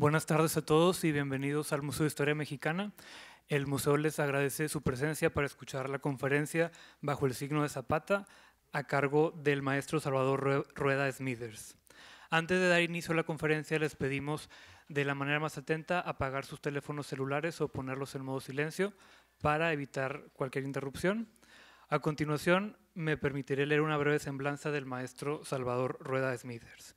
Buenas tardes a todos y bienvenidos al Museo de Historia Mexicana. El museo les agradece su presencia para escuchar la conferencia Bajo el signo de Zapata a cargo del maestro Salvador Rueda Smithers. Antes de dar inicio a la conferencia les pedimos de la manera más atenta apagar sus teléfonos celulares o ponerlos en modo silencio para evitar cualquier interrupción. A continuación me permitiré leer una breve semblanza del maestro Salvador Rueda Smithers.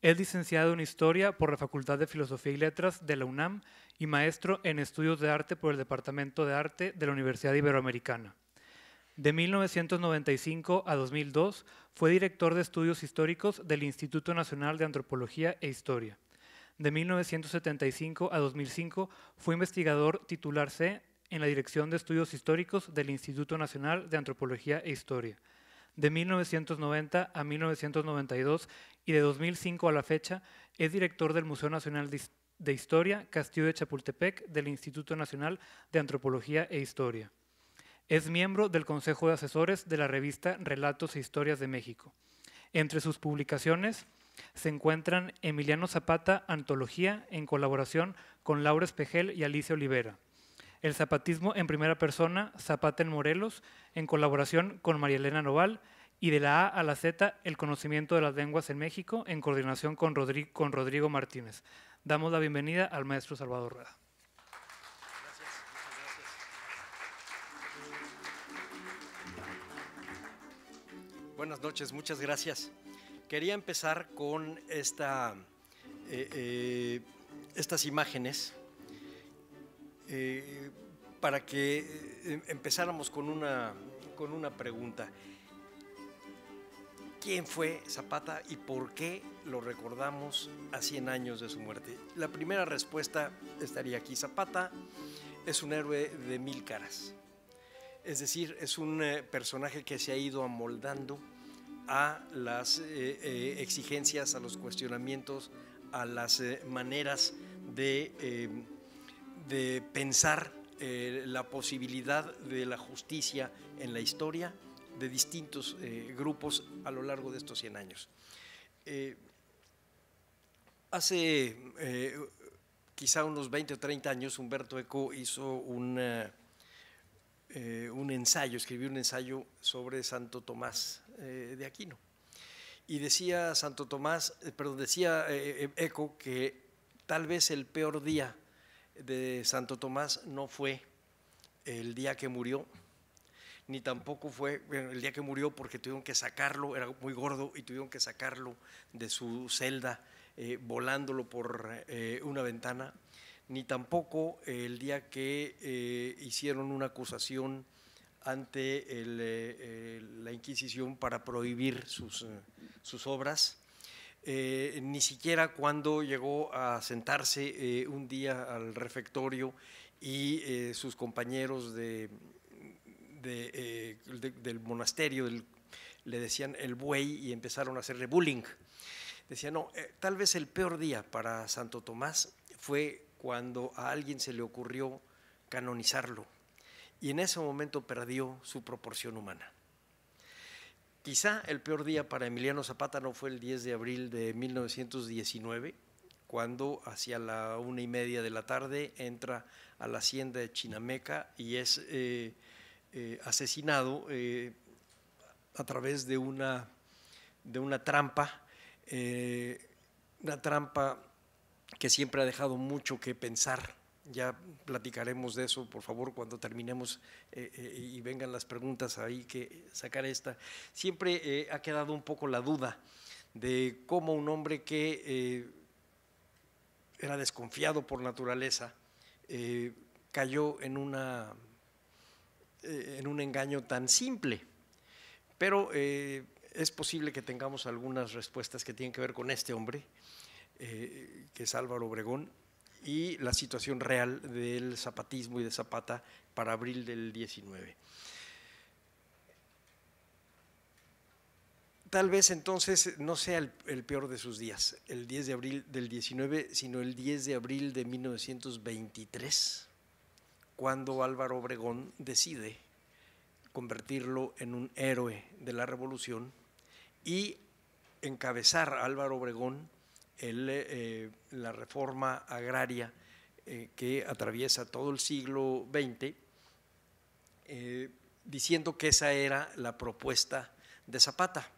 Es licenciado en Historia por la Facultad de Filosofía y Letras de la UNAM y maestro en Estudios de Arte por el Departamento de Arte de la Universidad Iberoamericana. De 1995 a 2002 fue director de Estudios Históricos del Instituto Nacional de Antropología e Historia. De 1975 a 2005 fue investigador titular C en la Dirección de Estudios Históricos del Instituto Nacional de Antropología e Historia de 1990 a 1992 y de 2005 a la fecha es director del Museo Nacional de Historia Castillo de Chapultepec del Instituto Nacional de Antropología e Historia. Es miembro del Consejo de Asesores de la revista Relatos e Historias de México. Entre sus publicaciones se encuentran Emiliano Zapata, Antología, en colaboración con Laura Espejel y Alicia Olivera. El zapatismo en primera persona, Zapata en Morelos, en colaboración con María Elena Noval, y de la A a la Z, el conocimiento de las lenguas en México, en coordinación con, Rodrigo, Martínez. Damos la bienvenida al maestro Salvador Rueda. Buenas noches, muchas gracias. Quería empezar con esta, eh, eh, estas imágenes eh, para que eh, em, empezáramos con una, con una pregunta. ¿Quién fue Zapata y por qué lo recordamos a 100 años de su muerte? La primera respuesta estaría aquí. Zapata es un héroe de mil caras. Es decir, es un eh, personaje que se ha ido amoldando a las exigencias, a los cuestionamientos, a las maneras de de pensar eh, la posibilidad de la justicia en la historia de distintos eh, grupos a lo largo de estos 100 años. Eh, hace quizá unos 20 o 30 años, Humberto Eco hizo un ensayo, escribió un ensayo sobre Santo Tomás de Aquino. Y decía Santo Tomás, perdón, decía Eco que tal vez el peor día de Santo Tomás no fue el día que murió, ni tampoco fue el día que murió porque tuvieron que sacarlo, era muy gordo y tuvieron que sacarlo de su celda eh, volándolo por eh, una ventana, ni tampoco el día que eh, hicieron una acusación ante la Inquisición para prohibir sus, sus obras eh, ni siquiera cuando llegó a sentarse eh, un día al refectorio y eh, sus compañeros del monasterio le decían el buey y empezaron a hacerle bullying. Decía, no, tal vez el peor día para Santo Tomás fue cuando a alguien se le ocurrió canonizarlo y en ese momento perdió su proporción humana. Quizá el peor día para Emiliano Zapata no fue el 10 de abril de 1919, cuando hacia la una y media de la tarde entra a la hacienda de Chinameca y es eh, eh, asesinado eh, a través de una, de una trampa, una trampa que siempre ha dejado mucho que pensar ya platicaremos de eso, por favor, cuando terminemos eh, eh, y vengan las preguntas ahí que sacar esta. Siempre eh, ha quedado un poco la duda de cómo un hombre que era desconfiado por naturaleza cayó en, una, en un engaño tan simple. Pero es posible que tengamos algunas respuestas que tienen que ver con este hombre, que es Álvaro Obregón y la situación real del zapatismo y de Zapata para abril del 19. Tal vez entonces no sea el, peor de sus días, el 10 de abril del 19, sino el 10 de abril de 1923, cuando Álvaro Obregón decide convertirlo en un héroe de la revolución y encabezar a Álvaro Obregón eh, eh, la reforma agraria eh, que atraviesa todo el siglo XX, diciendo que esa era la propuesta de Zapata.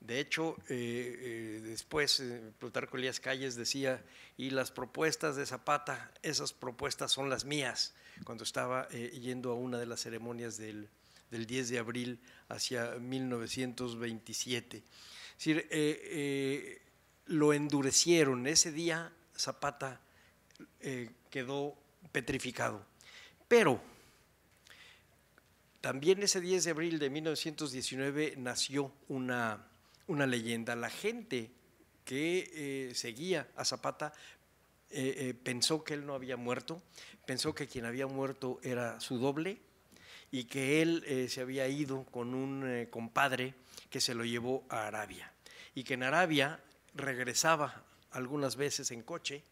De hecho, después Plutarco Elías Calles decía, y las propuestas de Zapata, esas propuestas son las mías, cuando estaba yendo a una de las ceremonias del, 10 de abril hacia 1927. Es decir, lo endurecieron. Ese día Zapata eh, quedó petrificado. Pero también ese 10 de abril de 1919 nació una, una leyenda. La gente que eh, seguía a Zapata eh, pensó que él no había muerto, pensó que quien había muerto era su doble y que él se había ido con un compadre que se lo llevó a Arabia y que en Arabia regresaba algunas veces en coche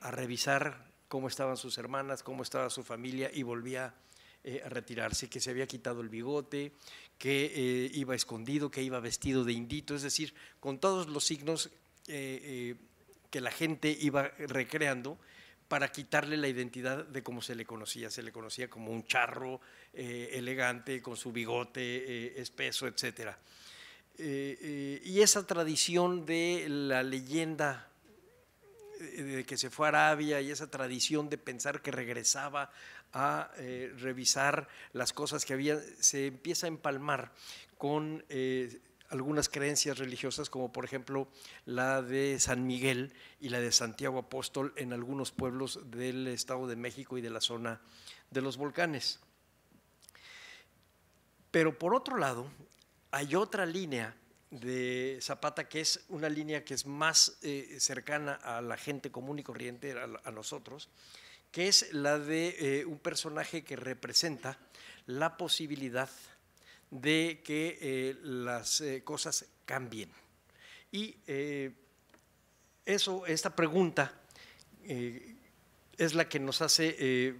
a revisar cómo estaban sus hermanas, cómo estaba su familia y volvía eh, a retirarse, que se había quitado el bigote, que eh, iba escondido, que iba vestido de indito, es decir, con todos los signos eh, que la gente iba recreando para quitarle la identidad de cómo se le conocía. Se le conocía como un charro elegante, con su bigote espeso, etcétera. Eh, eh, y esa tradición de la leyenda eh, de que se fue a Arabia y esa tradición de pensar que regresaba a revisar las cosas que había, se empieza a empalmar con algunas creencias religiosas, como por ejemplo la de San Miguel y la de Santiago Apóstol en algunos pueblos del Estado de México y de la zona de los volcanes. Pero por otro lado, hay otra línea de Zapata, que es una línea que es más eh, cercana a la gente común y corriente, a, nosotros, que es la de eh, un personaje que representa la posibilidad de que eh, las cosas cambien. Y eso, esta pregunta es la que nos hace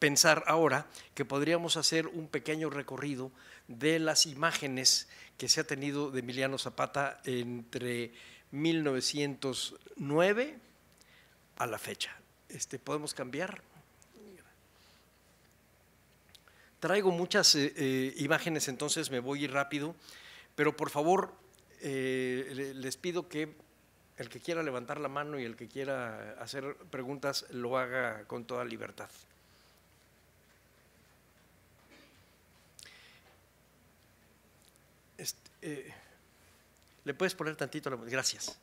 pensar ahora que podríamos hacer un pequeño recorrido de las imágenes que se ha tenido de Emiliano Zapata entre 1909 a la fecha. Este, ¿Podemos cambiar? Traigo muchas eh, eh, imágenes, entonces me voy rápido, pero por favor eh, les pido que el que quiera levantar la mano y el que quiera hacer preguntas lo haga con toda libertad. Eh, ¿Le puedes poner tantito la... Gracias.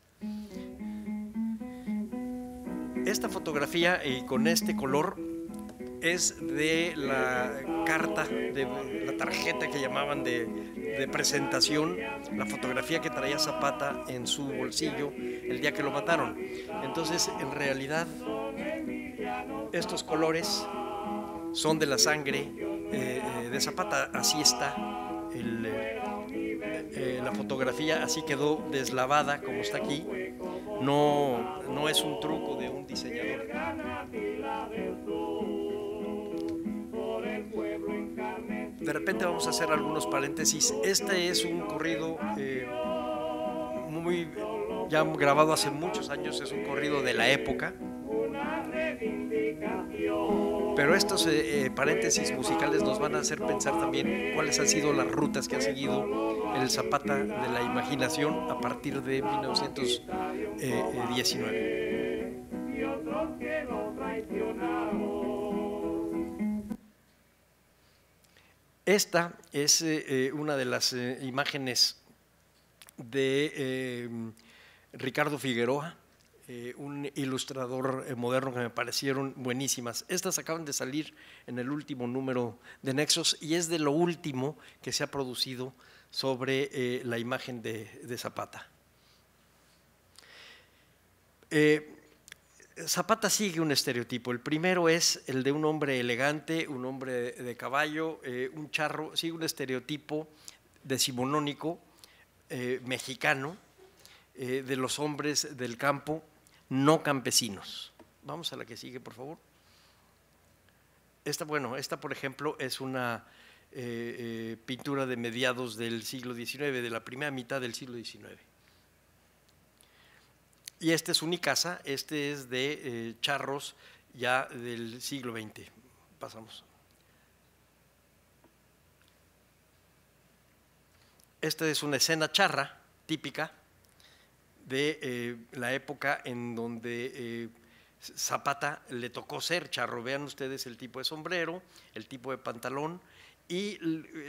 Esta fotografía y con este color es de la carta, de la tarjeta que llamaban de, presentación, la fotografía que traía Zapata en su bolsillo el día que lo mataron. Entonces, en realidad, estos colores son de la sangre eh, eh, de Zapata, así está el, eh, la fotografía así quedó deslavada como está aquí. No, es un truco de un diseñador. De repente vamos a hacer algunos paréntesis. Este es un corrido eh, muy ya grabado hace muchos años, es un corrido de la época. Una reivindicación. Pero estos eh, eh, paréntesis musicales nos van a hacer pensar también cuáles han sido las rutas que ha seguido el Zapata de la imaginación a partir de 1919. Eh, Esta es una de las imágenes de Ricardo Figueroa, eh, un ilustrador eh, moderno que me parecieron buenísimas. Estas acaban de salir en el último número de Nexos y es de lo último que se ha producido sobre eh, la imagen de, Zapata. Zapata sigue un estereotipo. El primero es el de un hombre elegante, un hombre de, de caballo, un charro, sigue un estereotipo decimonónico mexicano, de los hombres del campo no campesinos. Vamos a la que sigue, por favor. Esta, bueno, esta, por ejemplo, es una eh, eh, pintura de mediados del siglo XIX, de la primera mitad del siglo XIX. Y este es Unicasa, este es de eh, Charros ya del siglo XX. Pasamos. Esta es una escena charra típica de eh, la época en donde eh, Zapata le tocó ser charro. Vean ustedes el tipo de sombrero, el tipo de pantalón. Y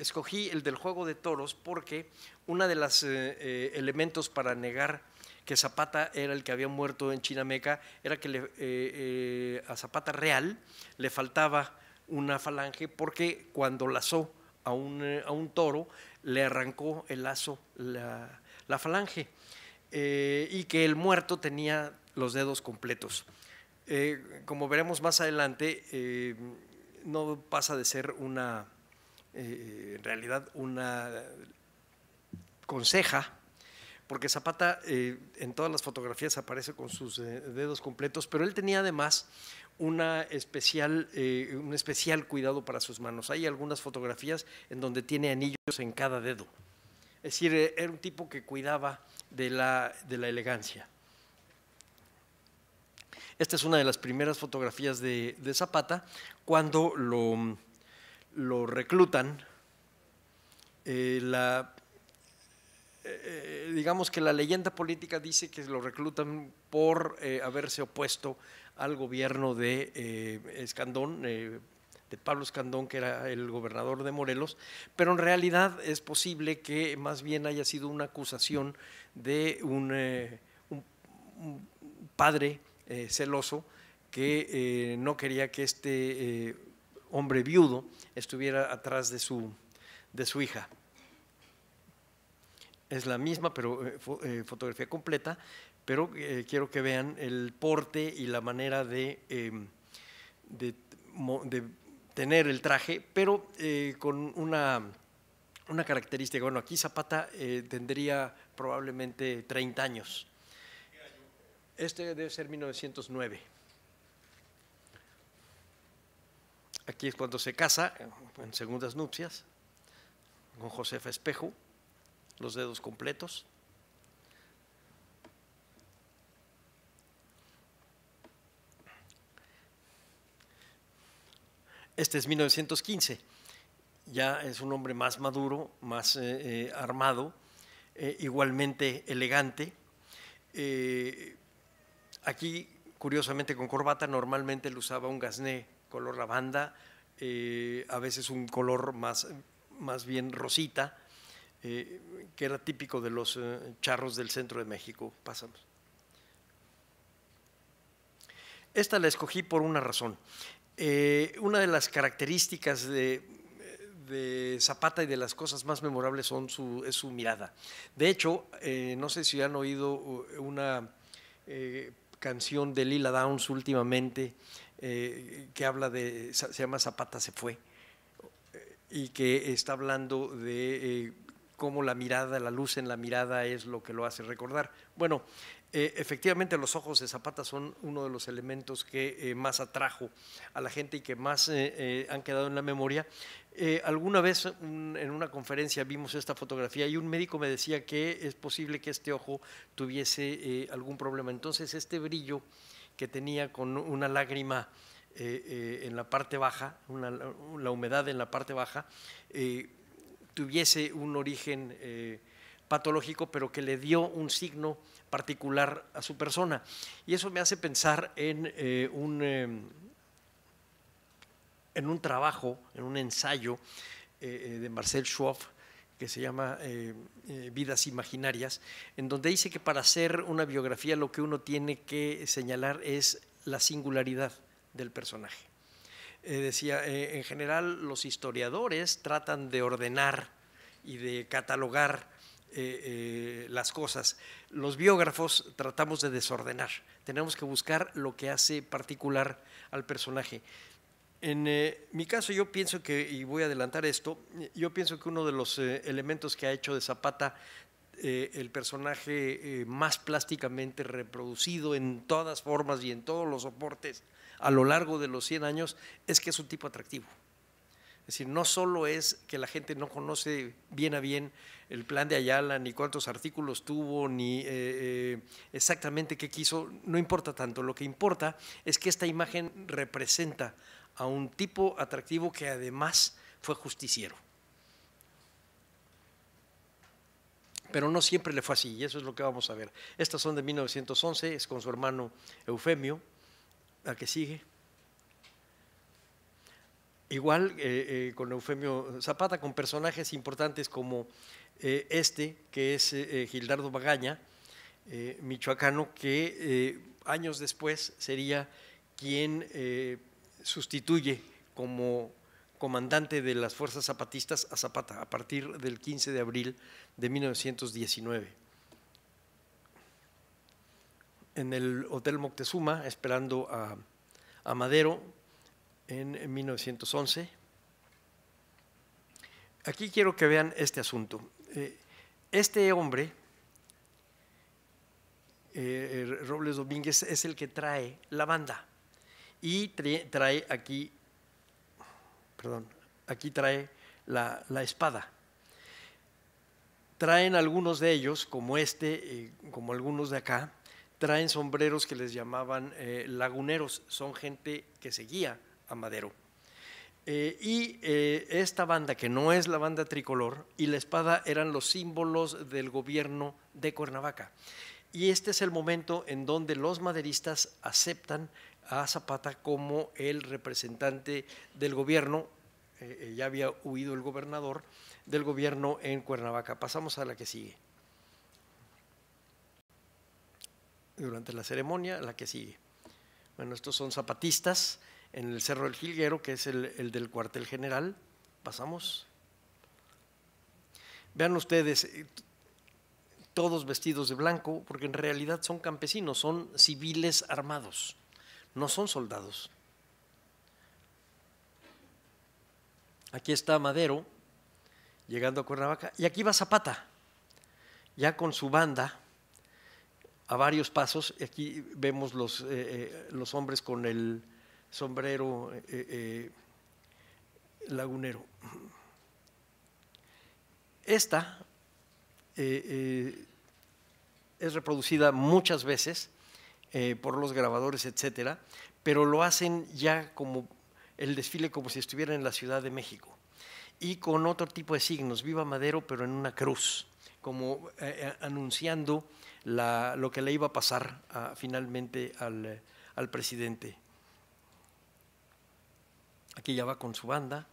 escogí el del juego de toros porque uno de los eh, elementos para negar que Zapata era el que había muerto en Chinameca era que a Zapata real le faltaba una falange porque cuando lazó a un, a un toro le arrancó el lazo la falange. Eh, y que el muerto tenía los dedos completos. Eh, como veremos más adelante, eh, no pasa de ser una, en realidad, una conseja, porque Zapata en todas las fotografías aparece con sus dedos completos, pero él tenía además una especial, un especial cuidado para sus manos. Hay algunas fotografías en donde tiene anillos en cada dedo. Es decir, era un tipo que cuidaba de la, de la elegancia. Esta es una de las primeras fotografías de, Zapata cuando lo, lo reclutan. Eh, la, eh, eh, digamos que la leyenda política dice que lo reclutan por haberse opuesto al gobierno de Escandón, de Pablo Escandón, que era el gobernador de Morelos, pero en realidad es posible que más bien haya sido una acusación de un, eh, padre eh, celoso que eh, no quería que este hombre viudo estuviera atrás de su, de su hija. Es la misma, pero fotografía completa, pero quiero que vean el porte y la manera de em, tener el traje, pero eh, con una, característica. Bueno, aquí Zapata eh, tendría probablemente 30 años. Este debe ser 1909. Aquí es cuando se casa, en segundas nupcias, con Josefa Espejo, los dedos completos. Este es 1915, ya es un hombre más maduro, más eh, eh, armado, eh, igualmente elegante. aquí, curiosamente, con corbata, normalmente él usaba un gazné color lavanda, a veces un color más, más bien rosita, que era típico de los charros del centro de México. Pasamos. Esta la escogí por una razón. Eh, una de las características de, Zapata y de las cosas más memorables son su, es su mirada. De hecho, eh, no sé si han oído uh, una eh, canción de Lila Downs últimamente que habla de, se llama Zapata se fue, y que está hablando de cómo la mirada, la luz en la mirada es lo que lo hace recordar. Bueno, eh, efectivamente, los ojos de Zapata son uno de los elementos que eh, más atrajo a la gente y que más eh, han quedado en la memoria. alguna vez en una conferencia vimos esta fotografía y un médico me decía que es posible que este ojo tuviese algún problema. Entonces, este brillo que tenía con una lágrima en la parte baja, la humedad en la parte baja, tuviese un origen patológico, pero que le dio un signo particular a su persona. Y eso me hace pensar en, eh, un, eh, en un trabajo, en un ensayo eh, de Marcel Schwab que se llama Vidas Imaginarias, en donde dice que para hacer una biografía lo que uno tiene que señalar es la singularidad del personaje. decía, en general los historiadores tratan de ordenar y de catalogar eh, eh, las cosas. Los biógrafos tratamos de desordenar, tenemos que buscar lo que hace particular al personaje. En eh, mi caso yo pienso que, y voy a adelantar esto, yo pienso que uno de los elementos que ha hecho de Zapata el personaje más plásticamente reproducido en todas formas y en todos los soportes a lo largo de los 100 años es que es un tipo atractivo. Es decir, no solo es que la gente no conoce bien a bien el plan de Ayala, ni cuántos artículos tuvo, ni eh, eh, exactamente qué quiso, no importa tanto. Lo que importa es que esta imagen representa a un tipo atractivo que además fue justiciero. Pero no siempre le fue así, y eso es lo que vamos a ver. Estas son de 1911, es con su hermano Eufemio. La que sigue. Igual eh, eh, con Eufemio Zapata, con personajes importantes como eh, este, que es Gildardo Bagaña, michoacano, que años después sería quien sustituye como comandante de las fuerzas zapatistas a Zapata a partir del 15 de abril de 1919. En el Hotel Moctezuma, esperando a Madero, en 1911. Aquí quiero que vean este asunto. Eh, este hombre, eh, eh, Robles Domínguez, es el que trae la banda y trae aquí, perdón, aquí trae la, espada. Traen algunos de ellos, como este, como algunos de acá, traen sombreros que les llamaban laguneros, son gente que seguía Madero. Eh, y eh, esta banda, que no es la banda tricolor, y la espada eran los símbolos del gobierno de Cuernavaca. Y este es el momento en donde los maderistas aceptan a Zapata como el representante del gobierno, eh, ya había huido el gobernador, del gobierno en Cuernavaca. Pasamos a la que sigue. Durante la ceremonia, la que sigue. Bueno, estos son zapatistas en el Cerro del Jilguero, que es el, del cuartel general. Pasamos. Vean ustedes, eh, todos vestidos de blanco, porque en realidad son campesinos, son civiles armados, no son soldados. Aquí está Madero, llegando a Cuernavaca, y aquí va Zapata, ya con su banda, a varios pasos, aquí vemos los, eh, eh, los hombres con el, sombrero eh, eh, eh, lagunero. Esta es reproducida muchas veces por los grabadores, etcétera, pero lo hacen ya como el desfile como si estuviera en la Ciudad de México y con otro tipo de signos, viva Madero, pero en una cruz, como anunciando lo que le iba a pasar ah, finalmente al, al presidente Aquí ya va con su banda.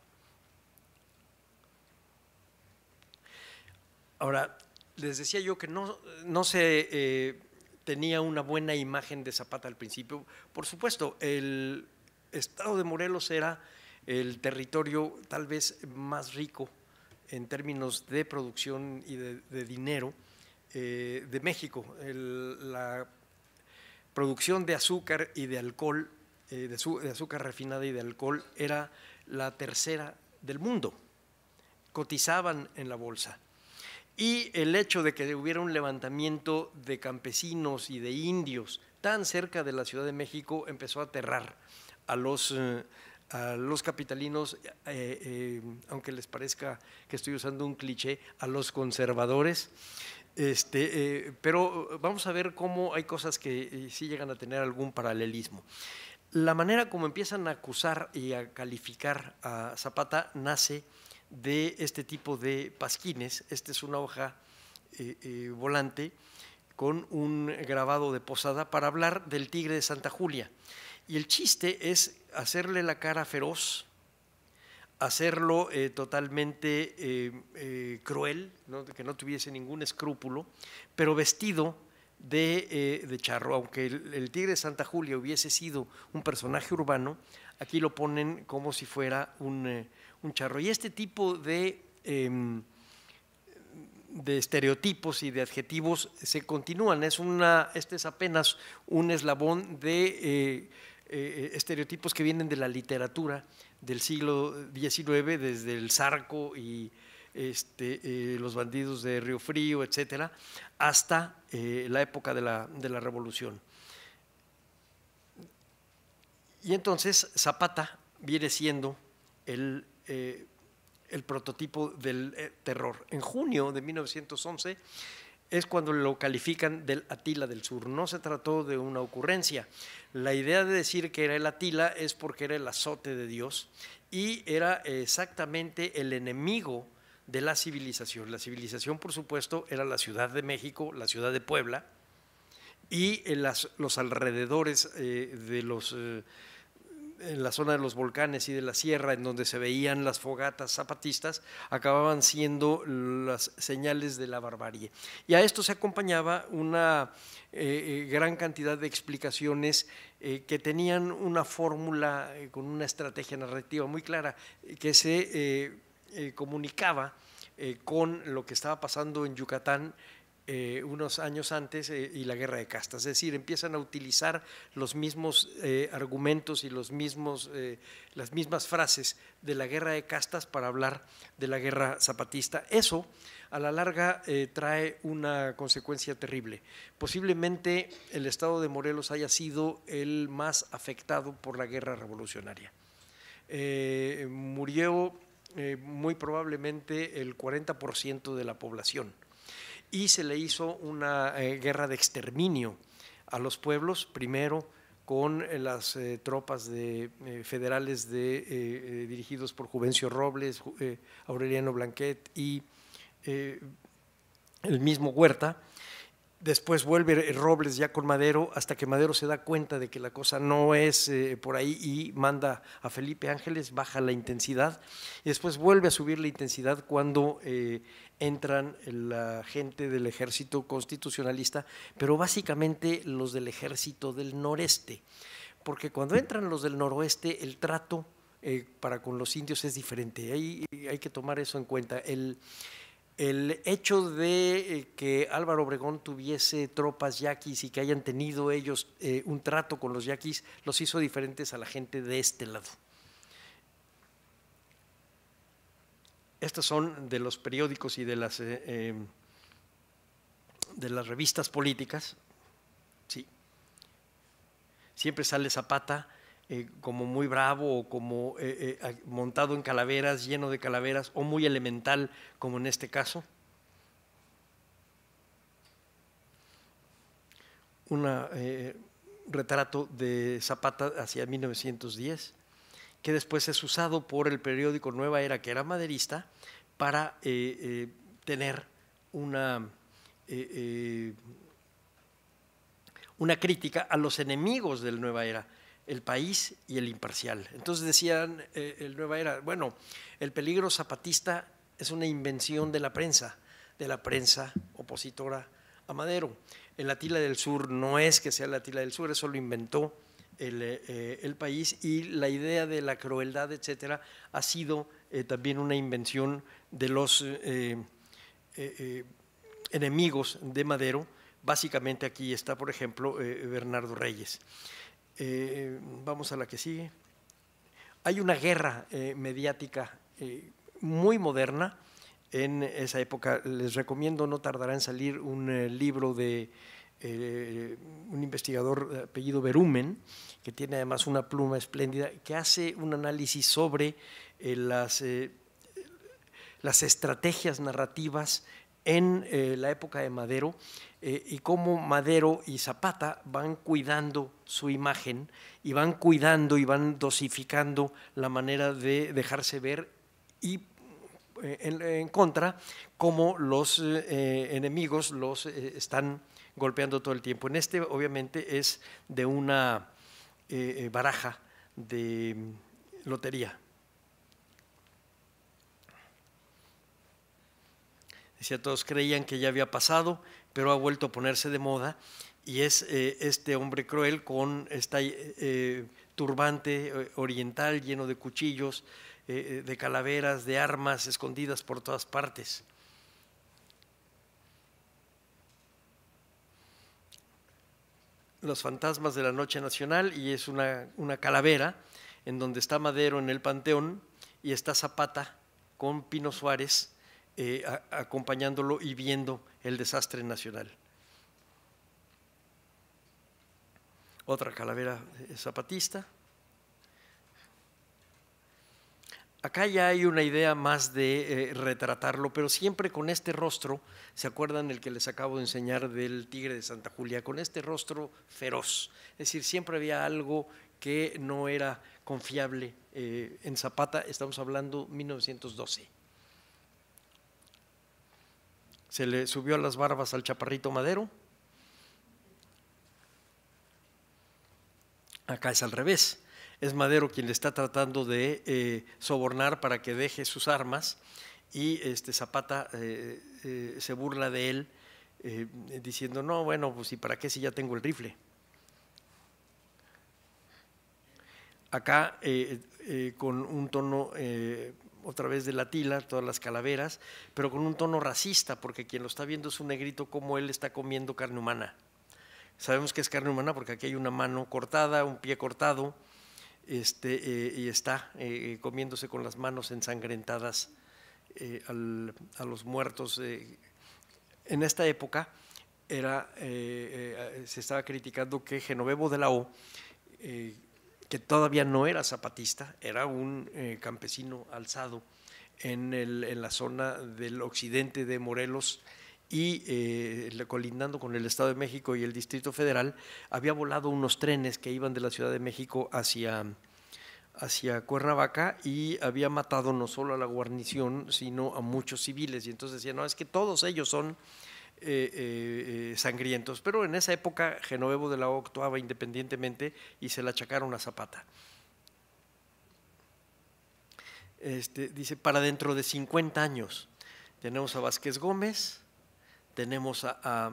Ahora, les decía yo que no, no se eh, tenía una buena imagen de Zapata al principio. Por supuesto, el estado de Morelos era el territorio tal vez más rico en términos de producción y de, dinero eh, de México. la producción de azúcar y de alcohol eh, de, azúcar refinada y de alcohol era la tercera del mundo. Cotizaban en la bolsa. Y el hecho de que hubiera un levantamiento de campesinos y de indios tan cerca de la Ciudad de México empezó a aterrar a los, eh, a los capitalinos, eh, aunque les parezca que estoy usando un cliché, a los conservadores. Este, pero vamos a ver cómo hay cosas que sí llegan a tener algún paralelismo la manera como empiezan a acusar y a calificar a Zapata nace de este tipo de pasquines. Esta es una hoja eh, eh, volante con un grabado de posada para hablar del tigre de Santa Julia. Y el chiste es hacerle la cara feroz, hacerlo eh, totalmente cruel, que no tuviese ningún escrúpulo, pero vestido eh, de, Charro. Aunque el, Tigre de Santa Julia hubiese sido un personaje urbano, aquí lo ponen como si fuera un, eh, charro. Y este tipo de, em, de estereotipos y de adjetivos se continúan. Es una, este es apenas un eslabón de eh, estereotipos que vienen de la literatura del siglo XIX, desde el Zarco y este, eh, los bandidos de Río Frío, etcétera, hasta eh, la época de la, Revolución. Y entonces Zapata viene siendo el, eh, el, prototipo del terror. En junio de 1911 es cuando lo califican del Atila del Sur. No se trató de una ocurrencia. La idea de decir que era el Atila es porque era el azote de Dios y era exactamente el enemigo de la civilización. La civilización, por supuesto, era la Ciudad de México, la Ciudad de Puebla y eh, los alrededores eh, de los, eh, en la zona de los volcanes y de la sierra, en donde se veían las fogatas zapatistas, acababan siendo las señales de la barbarie. Y a esto se acompañaba una gran cantidad de explicaciones que tenían una fórmula con una estrategia narrativa muy clara que se eh, comunicaba eh, con lo que estaba pasando en Yucatán eh, unos años antes y la guerra de castas. Es decir, empiezan a utilizar los mismos argumentos y los mismos, las mismas frases de la guerra de castas para hablar de la guerra zapatista. Eso, a la larga, trae una consecuencia terrible. Posiblemente el estado de Morelos haya sido el más afectado por la guerra revolucionaria. murió eh, muy probablemente el 40% de la población. Y se le hizo una eh, guerra de exterminio a los pueblos, primero con eh, las tropas federales de, dirigidos por Juvencio Robles, Aureliano Blanquet y el mismo Huerta, Después vuelve eh, Robles ya con Madero hasta que Madero se da cuenta de que la cosa no es eh, por ahí y manda a Felipe Ángeles, baja la intensidad. Y después vuelve a subir la intensidad cuando eh, entran la gente del ejército constitucionalista, pero básicamente los del ejército del noreste. Porque cuando entran los del noroeste, el trato para con los indios es diferente. Ahí hay que tomar eso en cuenta. El, el hecho de eh, que Álvaro Obregón tuviese tropas yaquis y que hayan tenido ellos eh, un trato con los yaquis los hizo diferentes a la gente de este lado. Estas son de los periódicos y de las, eh, de las revistas políticas. Sí. Siempre sale Zapata eh, como muy bravo o como eh, eh, montado en calaveras, lleno de calaveras, o muy elemental, como en este caso? Un retrato de Zapata hacia 1910, que después es usado por el periódico Nueva Era, que era maderista, para tener una una crítica a los enemigos del Nueva Era el país y el imparcial. Entonces decían eh, el Nueva Era, bueno, el peligro zapatista es una invención de la prensa, de la prensa opositora a Madero. La Tila del Sur no es que sea la Tila del Sur, eso lo inventó el, eh, eh, país y la idea de la crueldad, etcétera, ha sido también una invención de los enemigos de Madero. Básicamente aquí está, por ejemplo, Bernardo Reyes. Eh, vamos a la que sigue. Hay una guerra eh, mediática eh, muy moderna en esa época. Les recomiendo, no tardará en salir un libro de un investigador de apellido Berumen, que tiene además una pluma espléndida, que hace un análisis sobre las, las estrategias narrativas en eh, la época de Madero eh, y cómo Madero y Zapata van cuidando su imagen y van cuidando y van dosificando la manera de dejarse ver y eh, en, en, contra cómo los enemigos los están golpeando todo el tiempo. En este obviamente es de una baraja de mm, lotería. Decía, todos creían que ya había pasado, pero ha vuelto a ponerse de moda. Y es eh, este hombre cruel con esta eh, eh, turbante oriental lleno de cuchillos, de calaveras, de armas escondidas por todas partes. Los fantasmas de la Noche Nacional, y es una, una calavera en donde está Madero en el Panteón y está Zapata con Pino Suárez eh, acompañándolo y viendo el desastre nacional. Otra calavera eh, zapatista. Acá ya hay una idea más de eh, retratarlo, pero siempre con este rostro, ¿se acuerdan el que les acabo de enseñar del tigre de Santa Julia? Con este rostro feroz. Es decir, siempre había algo que no era confiable en Zapata, estamos hablando 1912 se le subió las barbas al chaparrito madero. Acá es al revés. Es Madero quien le está tratando de eh, sobornar para que deje sus armas y este, Zapata eh, eh, se burla de él diciendo, no, bueno, pues ¿y para qué si ya tengo el rifle? Acá con un tono otra vez de la tila, todas las calaveras, pero con un tono racista, porque quien lo está viendo es un negrito como él está comiendo carne humana. Sabemos que es carne humana porque aquí hay una mano cortada, un pie cortado, este, eh, y está eh, comiéndose con las manos ensangrentadas eh, a los muertos. En esta época era, se estaba criticando que Genovevo de la O que todavía no era zapatista, era un eh, campesino alzado en, la zona del occidente de Morelos y eh, colindando con el Estado de México y el Distrito Federal, había volado unos trenes que iban de la Ciudad de México hacia, hacia Cuernavaca y había matado no solo a la guarnición, sino a muchos civiles. Y entonces decía, no, es que todos ellos son eh, eh, sangrientos. Pero en esa época Genovevo de la O actuaba independientemente y se le achacaron a Zapata. Este, dice, para dentro de 50 años tenemos a Vázquez Gómez, tenemos a,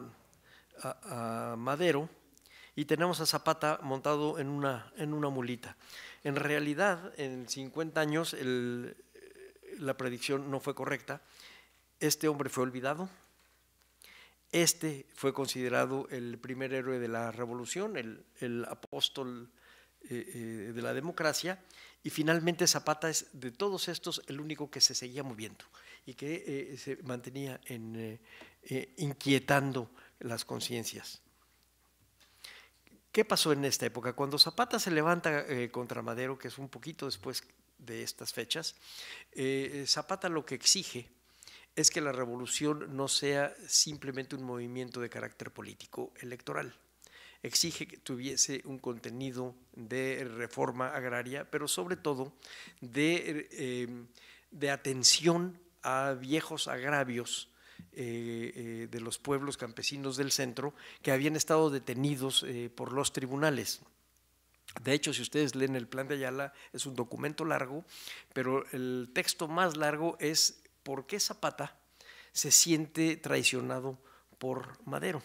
Madero y tenemos a Zapata montado en una, en una mulita. En realidad, en 50 años la predicción no fue correcta. Este hombre fue olvidado, este fue considerado el primer héroe de la revolución, el, apóstol eh, eh, de la democracia, y finalmente Zapata es de todos estos el único que se seguía moviendo y que eh, se mantenía en, inquietando las conciencias. ¿Qué pasó en esta época? Cuando Zapata se levanta contra Madero, que es un poquito después de estas fechas, Zapata lo que exige es que la revolución no sea simplemente un movimiento de carácter político electoral. Exige que tuviese un contenido de reforma agraria, pero sobre todo de, eh, atención a viejos agravios eh, eh, de los pueblos campesinos del centro que habían estado detenidos por los tribunales. De hecho, si ustedes leen el plan de Ayala, es un documento largo, pero el texto más largo es por qué Zapata se siente traicionado por Madero.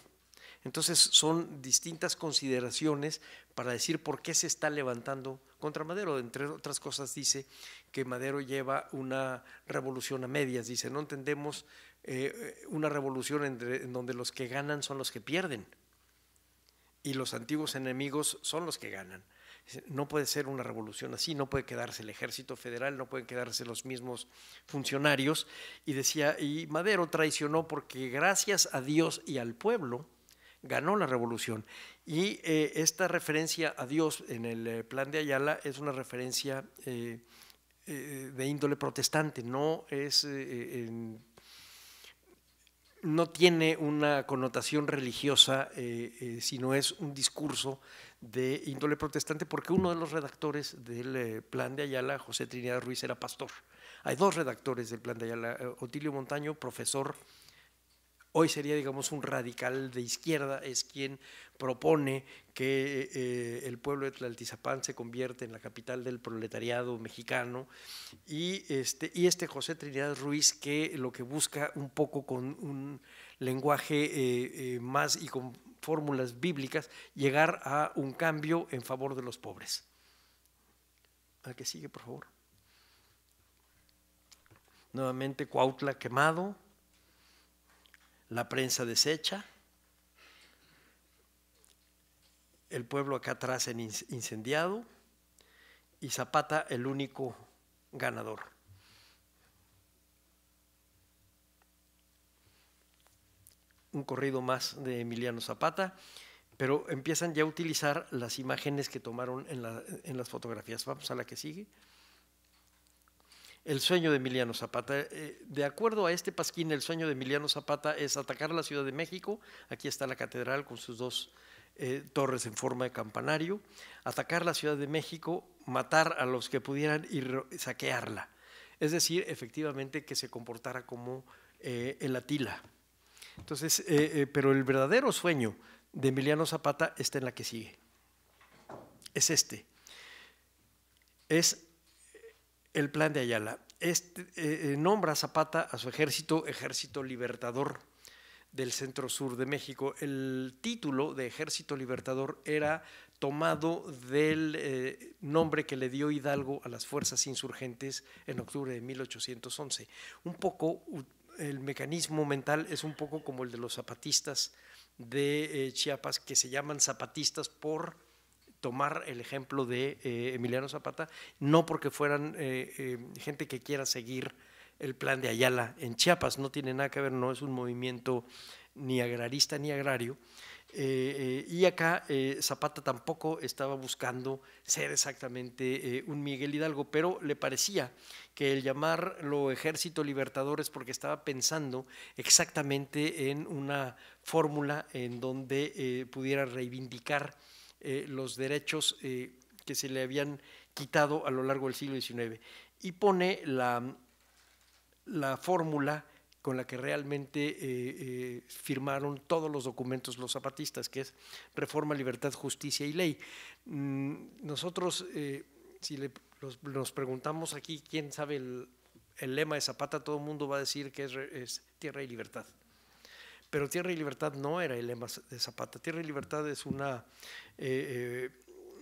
Entonces son distintas consideraciones para decir por qué se está levantando contra Madero. Entre otras cosas dice que Madero lleva una revolución a medias. Dice, no entendemos eh, una revolución en donde los que ganan son los que pierden y los antiguos enemigos son los que ganan. No puede ser una revolución así, no puede quedarse el ejército federal, no pueden quedarse los mismos funcionarios. Y decía, y Madero traicionó porque gracias a Dios y al pueblo ganó la revolución. Y eh, esta referencia a Dios en el eh, plan de Ayala es una referencia eh, de índole protestante, no es... no tiene una connotación religiosa, sino es un discurso de índole protestante porque uno de los redactores del eh, plan de Ayala, José Trinidad Ruiz, era pastor. Hay dos redactores del plan de Ayala, eh, Otilio Montaño, profesor, hoy sería, digamos, un radical de izquierda, es quien propone que eh, el pueblo de Tlaltizapán se convierte en la capital del proletariado mexicano, y este, y este José Trinidad Ruiz que lo que busca un poco con un lenguaje más y con fórmulas bíblicas, llegar a un cambio en favor de los pobres. Al que sigue, por favor. Nuevamente Cuautla quemado, la prensa deshecha, el pueblo acá atrás incendiado y Zapata el único ganador. un corrido más de Emiliano Zapata, pero empiezan ya a utilizar las imágenes que tomaron en, las fotografías. Vamos a la que sigue. El sueño de Emiliano Zapata. Eh, de acuerdo a este pasquín, el sueño de Emiliano Zapata es atacar la Ciudad de México. Aquí está la catedral con sus dos eh, torres en forma de campanario. Atacar la Ciudad de México, matar a los que pudieran y saquearla. Es decir, efectivamente que se comportara como eh, el Atila. Entonces, eh, eh, pero el verdadero sueño de Emiliano Zapata está en la que sigue. Es este. Es eh, el plan de Ayala. Este, nombra a Zapata a su ejército, Ejército Libertador del centro sur de México. El título de Ejército Libertador era tomado del nombre que le dio Hidalgo a las fuerzas insurgentes en octubre de 1811. Un poco el mecanismo mental es un poco como el de los zapatistas de eh, Chiapas, que se llaman zapatistas por tomar el ejemplo de eh, Emiliano Zapata, no porque fueran eh, gente que quiera seguir el plan de Ayala en Chiapas, no tiene nada que ver, no es un movimiento ni agrarista ni agrario, eh, eh, y acá eh, Zapata tampoco estaba buscando ser exactamente un Miguel Hidalgo, pero le parecía que el llamarlo Ejército Libertador es porque estaba pensando exactamente en una fórmula en donde pudiera reivindicar los derechos que se le habían quitado a lo largo del siglo XIX. Y pone la, la fórmula con la que realmente eh, eh, firmaron todos los documentos los zapatistas, que es Reforma, Libertad, Justicia y Ley. Mm, nosotros, eh, si nos preguntamos aquí quién sabe el, lema de Zapata, todo el mundo va a decir que es, tierra y libertad. Pero tierra y libertad no era el lema de Zapata. Tierra y libertad es una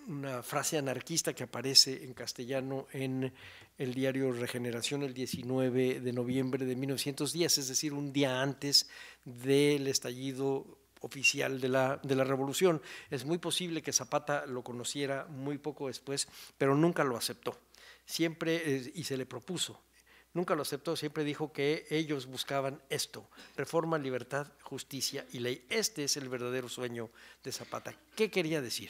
una frase anarquista que aparece en castellano en el diario Regeneración el 19 de noviembre de 1910, es decir, un día antes del estallido oficial de la, de la revolución. Es muy posible que Zapata lo conociera muy poco después, pero nunca lo aceptó. Siempre, eh, y se le propuso, nunca lo aceptó, siempre dijo que ellos buscaban esto, reforma, libertad, justicia y ley. Este es el verdadero sueño de Zapata. ¿Qué quería decir?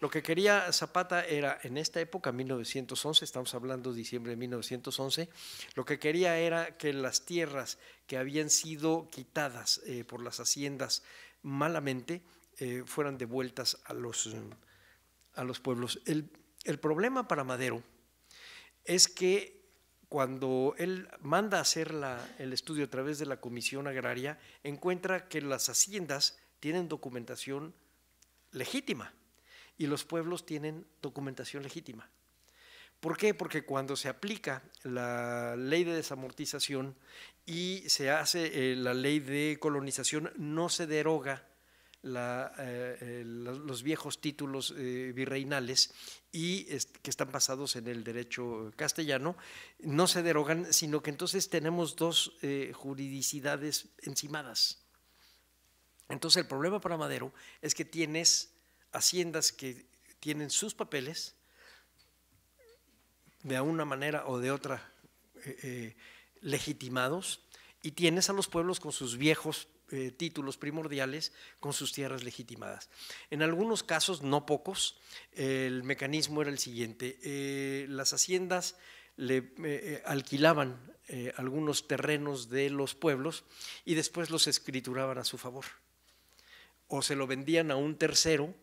Lo que quería Zapata era, en esta época, 1911, estamos hablando de diciembre de 1911, lo que quería era que las tierras que habían sido quitadas eh, por las haciendas malamente eh, fueran devueltas a los, a los pueblos. El, problema para Madero es que cuando él manda hacer la, el estudio a través de la Comisión Agraria, encuentra que las haciendas tienen documentación legítima y los pueblos tienen documentación legítima. ¿Por qué? Porque cuando se aplica la ley de desamortización y se hace eh, la ley de colonización, no se deroga eh, eh, los viejos títulos virreinales y que están basados en el derecho castellano, no se derogan, sino que entonces tenemos dos juridicidades encimadas. Entonces el problema para Madero es que tienes haciendas que tienen sus papeles de una manera o de otra eh, eh, legitimados y tienes a los pueblos con sus viejos eh, títulos primordiales, con sus tierras legitimadas. En algunos casos, no pocos, el mecanismo era el siguiente. las haciendas le alquilaban algunos terrenos de los pueblos y después los escrituraban a su favor o se lo vendían a un tercero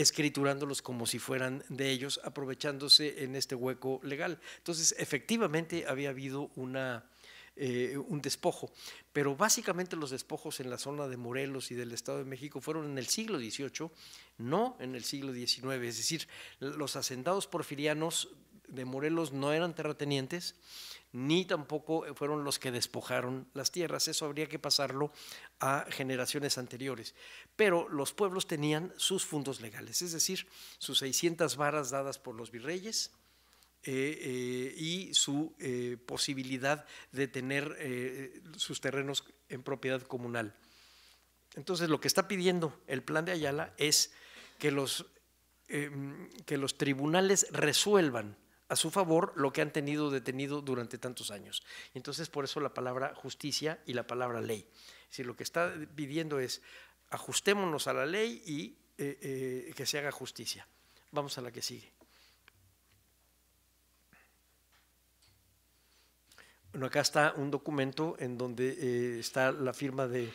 escriturándolos como si fueran de ellos, aprovechándose en este hueco legal. Entonces, efectivamente había habido una, eh, un despojo, pero básicamente los despojos en la zona de Morelos y del Estado de México fueron en el siglo XVIII, no en el siglo XIX, es decir, los hacendados porfirianos de Morelos no eran terratenientes, ni tampoco fueron los que despojaron las tierras. Eso habría que pasarlo a generaciones anteriores. Pero los pueblos tenían sus fundos legales, es decir, sus 600 varas dadas por los virreyes. Eh, eh, y su eh, posibilidad de tener sus terrenos en propiedad comunal. Entonces, lo que está pidiendo el plan de Ayala es que los, em, que los tribunales resuelvan a su favor lo que han tenido detenido durante tantos años. Entonces, por eso la palabra justicia y la palabra ley. Es lo que está pidiendo es ajustémonos a la ley y eh, eh, que se haga justicia. Vamos a la que sigue. Bueno, acá está un documento en donde eh, está la firma de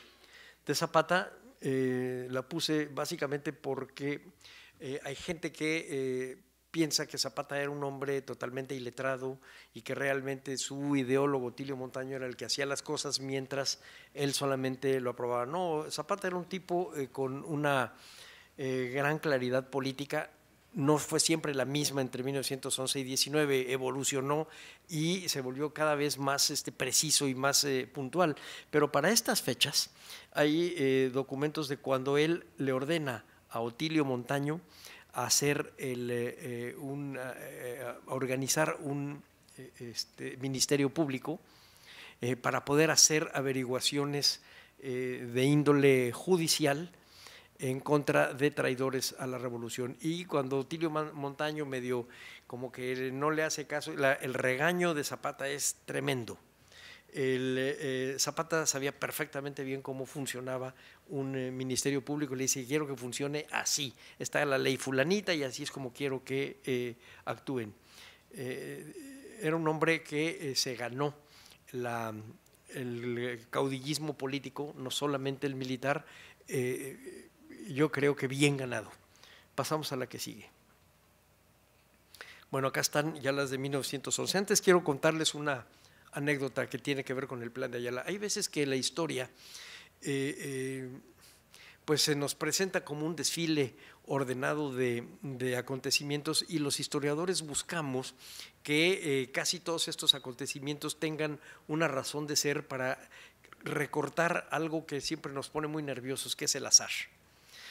Zapata. la puse básicamente porque hay gente que piensa que Zapata era un hombre totalmente iletrado y que realmente su ideólogo Otilio Montaño era el que hacía las cosas mientras él solamente lo aprobaba. No, Zapata era un tipo eh, con una eh, gran claridad política no fue siempre la misma entre 1911 y 19, evolucionó y se volvió cada vez más este, preciso y más eh, puntual. Pero para estas fechas hay documentos de cuando él le ordena a Otilio Montaño hacer eh, eh, un, eh, organizar un este, ministerio público para poder hacer averiguaciones de índole judicial en contra de traidores a la revolución. Y cuando Tilio Montaño dio, como que no le hace caso, el regaño de Zapata es tremendo. Zapata sabía perfectamente bien cómo funcionaba un eh, ministerio público le dice, quiero que funcione así, está la ley fulanita y así es como quiero que eh, actúen. Eh, era un hombre que se ganó el caudillismo político, no solamente el militar, yo creo que bien ganado. Pasamos a la que sigue. Bueno, acá están ya las de 1911. Antes quiero contarles una anécdota que tiene que ver con el plan de Ayala. Hay veces que la historia eh, eh, pues se nos presenta como un desfile ordenado de, acontecimientos y los historiadores buscamos que eh, casi todos estos acontecimientos tengan una razón de ser para recortar algo que siempre nos pone muy nerviosos, que es el azar.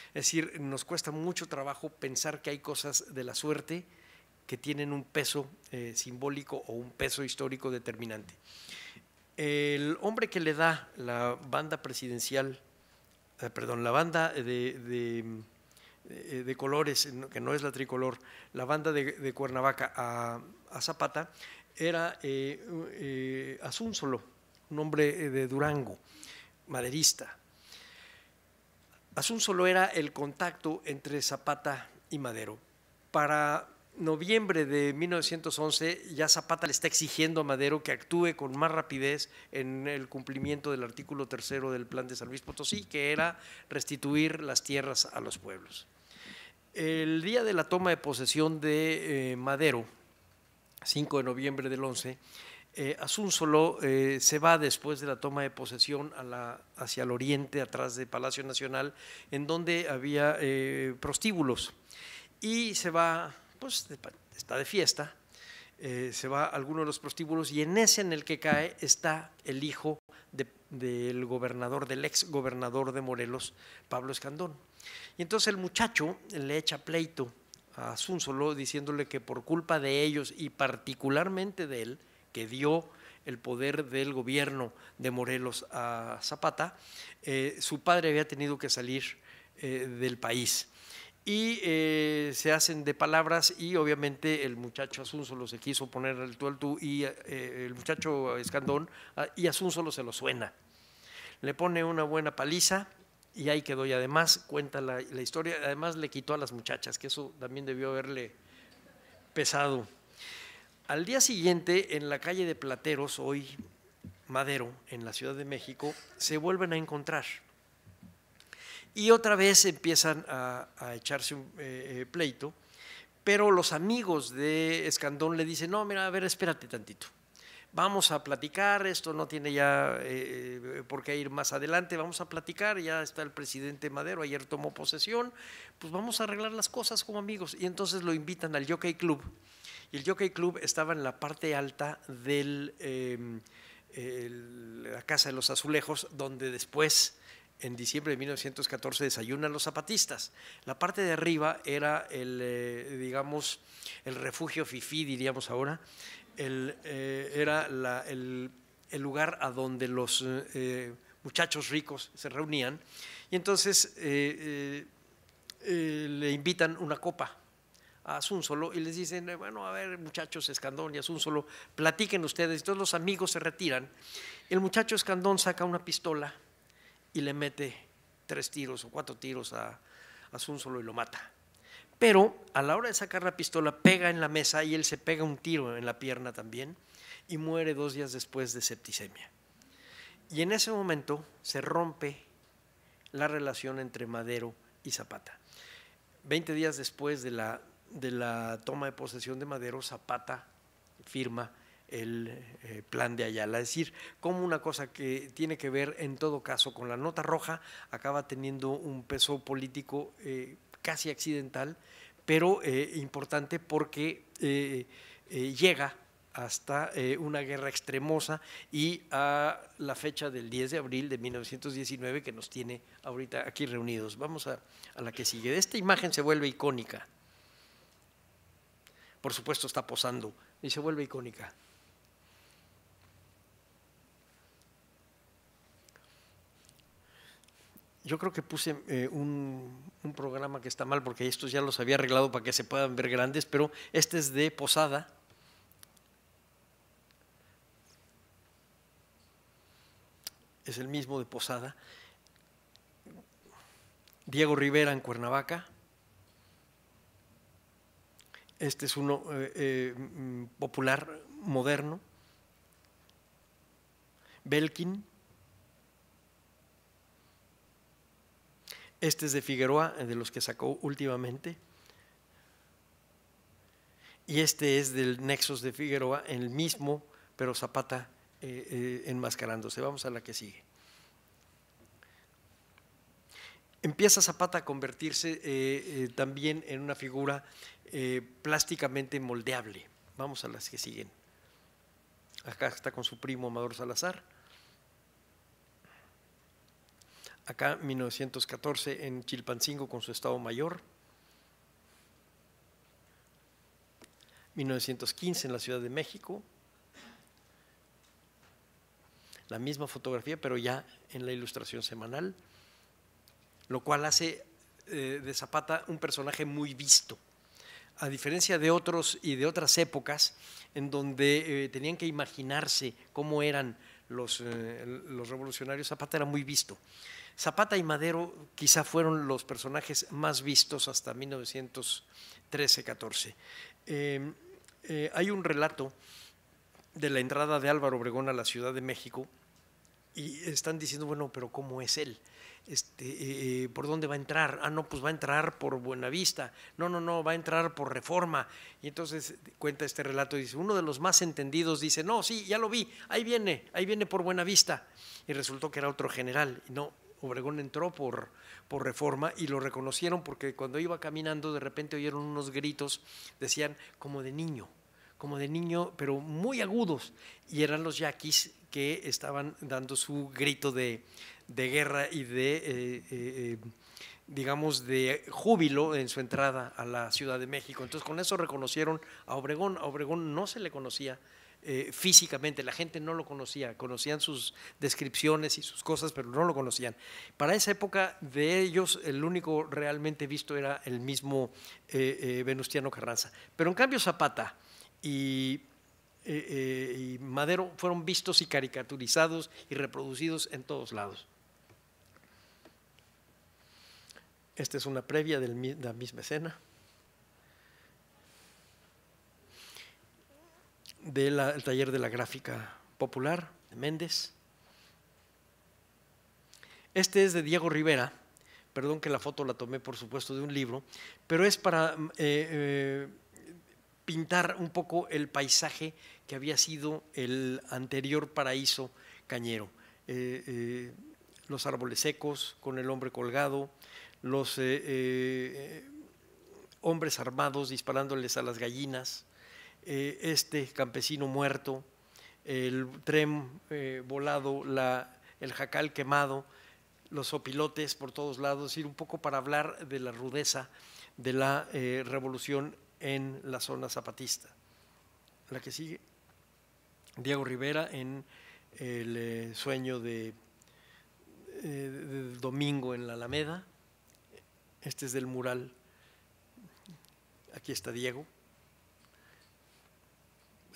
Es decir, nos cuesta mucho trabajo pensar que hay cosas de la suerte que tienen un peso simbólico o un peso histórico determinante el hombre que le da la banda presidencial, eh, perdón, la banda de, eh, colores, que no es la tricolor, la banda de, Cuernavaca a, Zapata, era eh, eh un hombre de Durango, maderista. Solo era el contacto entre Zapata y Madero. Para noviembre de 1911 ya Zapata le está exigiendo a Madero que actúe con más rapidez en el cumplimiento del artículo tercero del plan de San Luis Potosí, que era restituir las tierras a los pueblos. El día de la toma de posesión de eh, Madero, 5 de noviembre del 11, eh, solo eh, se va después de la toma de posesión hacia el oriente, atrás de Palacio Nacional, en donde había eh, prostíbulos, y se va pues está de fiesta, eh, se va a alguno de los prostíbulos y en ese en el que cae está el hijo del gobernador, del ex gobernador de Morelos, Pablo Escandón. Y entonces el muchacho le echa pleito a Asunzolo diciéndole que por culpa de ellos y particularmente de él, que dio el poder del gobierno de Morelos a Zapata, eh, su padre había tenido que salir eh, del país y eh, se hacen de palabras y obviamente el muchacho solo se quiso poner el tú al tú y eh, el muchacho Escandón ah, y solo se lo suena. Le pone una buena paliza y ahí quedó y además cuenta la, la historia, además le quitó a las muchachas, que eso también debió haberle pesado. Al día siguiente, en la calle de Plateros, hoy Madero, en la Ciudad de México, se vuelven a encontrar y otra vez empiezan a, echarse un eh, eh, pleito, pero los amigos de Escandón le dicen, no, mira, a ver, espérate tantito, vamos a platicar, esto no tiene ya eh, por qué ir más adelante, vamos a platicar, ya está el presidente Madero, ayer tomó posesión, pues vamos a arreglar las cosas como amigos. Y entonces lo invitan al Jockey Club. Y el Jockey Club estaba en la parte alta de em, la Casa de los Azulejos, donde después en diciembre de 1914 desayunan los zapatistas. La parte de arriba era el, eh, digamos, el refugio fifí, diríamos ahora, el, eh, era el, lugar a donde los eh, muchachos ricos se reunían y entonces le invitan una copa a Solo y les dicen, bueno, a ver muchachos Escandón y Solo platiquen ustedes. Todos los amigos se retiran. El muchacho Escandón saca una pistola y le mete tres tiros o cuatro tiros a, a solo y lo mata. Pero a la hora de sacar la pistola, pega en la mesa y él se pega un tiro en la pierna también y muere dos días después de septicemia. Y en ese momento se rompe la relación entre Madero y Zapata. Veinte días después de la, de la toma de posesión de Madero, Zapata firma el eh, plan de Ayala. Es decir, como una cosa que tiene que ver en todo caso con la nota roja acaba teniendo un peso político eh, casi accidental, pero eh, importante porque llega hasta una guerra extremosa y a la fecha del 10 de abril de 1919 que nos tiene ahorita aquí reunidos. Vamos a, a la que sigue. Esta imagen se vuelve icónica. Por supuesto está posando y se vuelve icónica. yo creo que puse eh, un, programa que está mal porque estos ya los había arreglado para que se puedan ver grandes, pero este es de Posada. Es el mismo de Posada. Diego Rivera en Cuernavaca. Este es uno eh, eh, mm, popular, moderno. Belkin. Este es de Figueroa, eh, de los que sacó últimamente. Y este es del Nexos de Figueroa, el mismo, pero Zapata eh, eh, enmascarándose. Vamos a la que sigue. Empieza Zapata a convertirse también en una figura plásticamente moldeable. Vamos a las que siguen. Acá está con su primo Amador Salazar. acá 1914 en Chilpancingo con su Estado Mayor, 1915 en la Ciudad de México, la misma fotografía, pero ya en la ilustración semanal, lo cual hace eh, de Zapata un personaje muy visto, a diferencia de otros y de otras épocas en donde eh, tenían que imaginarse cómo eran los, eh, los revolucionarios, Zapata era muy visto. Zapata y Madero quizá fueron los personajes más vistos hasta 1913-14. Eh, eh, hay un relato de la entrada de Álvaro Obregón a la Ciudad de México y están diciendo, bueno, pero ¿cómo es él? Este, eh, eh, ¿Por dónde va a entrar? Ah, no, pues va a entrar por Buenavista. No, no, no, va a entrar por Reforma. Y entonces cuenta este relato y dice, uno de los más entendidos dice, no, sí, ya lo vi, ahí viene, ahí viene por Buenavista. Y resultó que era otro general. Y no, Obregón entró por, por reforma y lo reconocieron porque cuando iba caminando de repente oyeron unos gritos, decían como de niño, como de niño, pero muy agudos, y eran los yaquis que estaban dando su grito de, guerra y de, eh, eh, eh, digamos, de júbilo en su entrada a la Ciudad de México. Entonces con eso reconocieron a Obregón. A Obregón no se le conocía. físicamente, la gente no lo conocía, conocían sus descripciones y sus cosas, pero no lo conocían. Para esa época de ellos, el único realmente visto era el mismo Venustiano Carranza. Pero en cambio Zapata y eh, eh, y Madero fueron vistos y caricaturizados y reproducidos en todos lados. Esta es una previa de la misma escena. del taller de la gráfica popular de Méndez. Este es de Diego Rivera, perdón que la foto la tomé por supuesto de un libro, pero es para eh, pintar un poco el paisaje que había sido el anterior paraíso cañero. Eh, eh, los árboles secos con el hombre colgado, los eh, hombres armados disparándoles a las gallinas, este campesino muerto, el tren volado, la, el jacal quemado, los opilotes por todos lados, ir un poco para hablar de la rudeza de la revolución en la zona zapatista. La que sigue, Diego Rivera en el eh, sueño de, eh, domingo en la Alameda. Este es del mural. Aquí está Diego.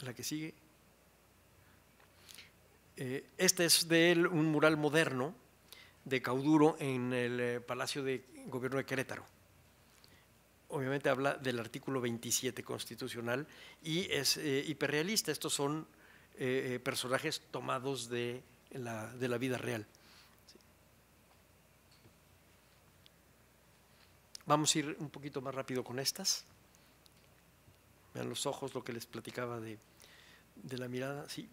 La que sigue. Eh, este es de él, un mural moderno de Cauduro en el Palacio de Gobierno de Querétaro obviamente habla del artículo 27 constitucional y es eh, hiperrealista. Estos son eh, eh, personajes tomados de la, vida real. Vamos a ir un poquito más rápido con estas. Vean los ojos, lo que les platicaba de, de la mirada. Sí.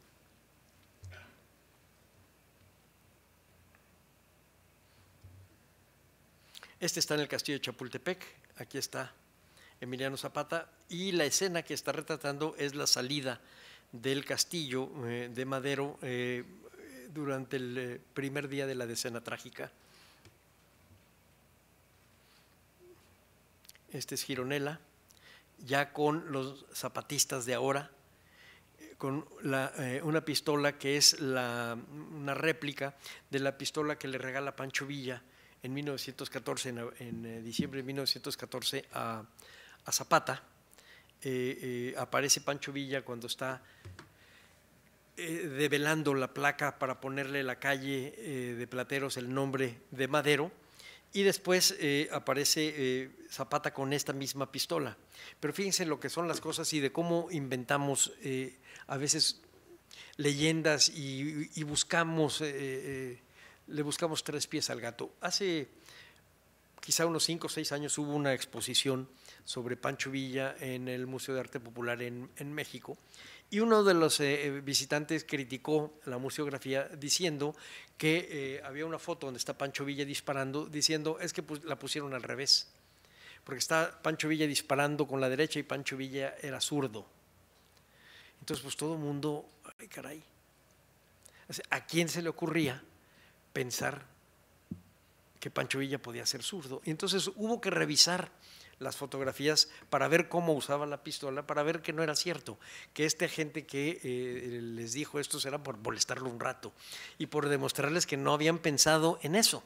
Este está en el castillo de Chapultepec, aquí está Emiliano Zapata, y la escena que está retratando es la salida del castillo eh, de Madero eh, durante el eh, primer día de la decena trágica. Este es Gironela, ya con los zapatistas de ahora, con una pistola que es una réplica de la pistola que le regala Pancho Villa en 1914, en, eh, diciembre de 1914, a, Zapata. Eh, eh, aparece Pancho Villa cuando está develando la placa para ponerle la calle de Plateros el nombre de Madero. Y después aparece Zapata con esta misma pistola. Pero fíjense lo que son las cosas y de cómo inventamos a veces leyendas y, buscamos le buscamos tres pies al gato. Hace quizá unos cinco o seis años hubo una exposición sobre Pancho Villa en el Museo de Arte Popular en, México y uno de los eh, eh, visitantes criticó la museografía diciendo que eh, había una foto donde está Pancho Villa disparando, diciendo es que pues, la pusieron al revés, porque está Pancho Villa disparando con la derecha y Pancho Villa era zurdo. Entonces pues todo el mundo, ay caray, ¿a quién se le ocurría? pensar que Pancho Villa podía ser zurdo. Y entonces hubo que revisar las fotografías para ver cómo usaba la pistola, para ver que no era cierto, que este agente que eh, les dijo esto era por molestarlo un rato y por demostrarles que no habían pensado en eso,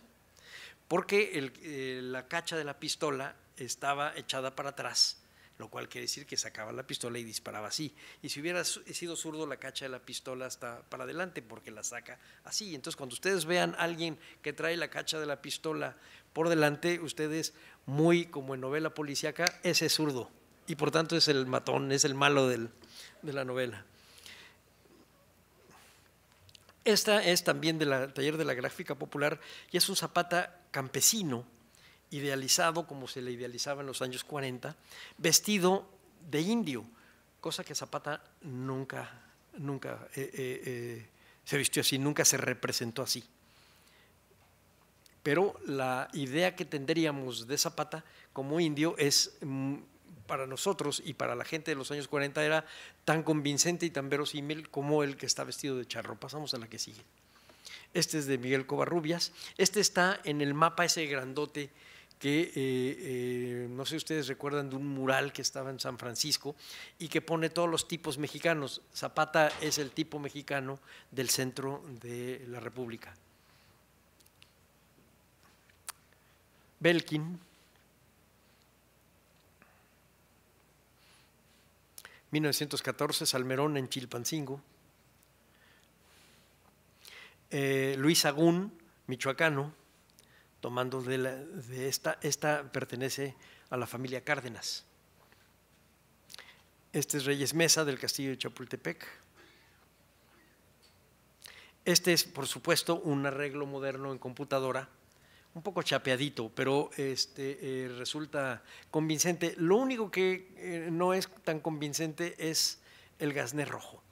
porque eh, la cacha de la pistola estaba echada para atrás lo cual quiere decir que sacaba la pistola y disparaba así. Y si hubiera sido zurdo, la cacha de la pistola está para adelante porque la saca así. Entonces, cuando ustedes vean a alguien que trae la cacha de la pistola por delante, ustedes, muy como en novela policíaca, ese es zurdo. Y por tanto es el matón, es el malo de la novela. Esta es también del taller de la gráfica popular y es un zapata campesino idealizado como se le idealizaba en los años 40, vestido de indio, cosa que Zapata nunca, nunca eh, eh, eh, se vistió así, nunca se representó así. Pero la idea que tendríamos de Zapata como indio es mm, para nosotros y para la gente de los años 40 era tan convincente y tan verosímil como el que está vestido de charro. Pasamos a la que sigue. Este es de Miguel Covarrubias. Este está en el mapa ese grandote que eh, eh, no sé si ustedes recuerdan de un mural que estaba en San Francisco y que pone todos los tipos mexicanos. Zapata es el tipo mexicano del centro de la República. Belkin, 1914, Salmerón en Chilpancingo. Eh, Luis Agún, michoacano, tomando de, esta, esta pertenece a la familia Cárdenas. Este es Reyes Mesa del castillo de Chapultepec. Este es, por supuesto, un arreglo moderno en computadora, un poco chapeadito, pero este, eh, resulta convincente. Lo único que eh, no es tan convincente es el gasné rojo.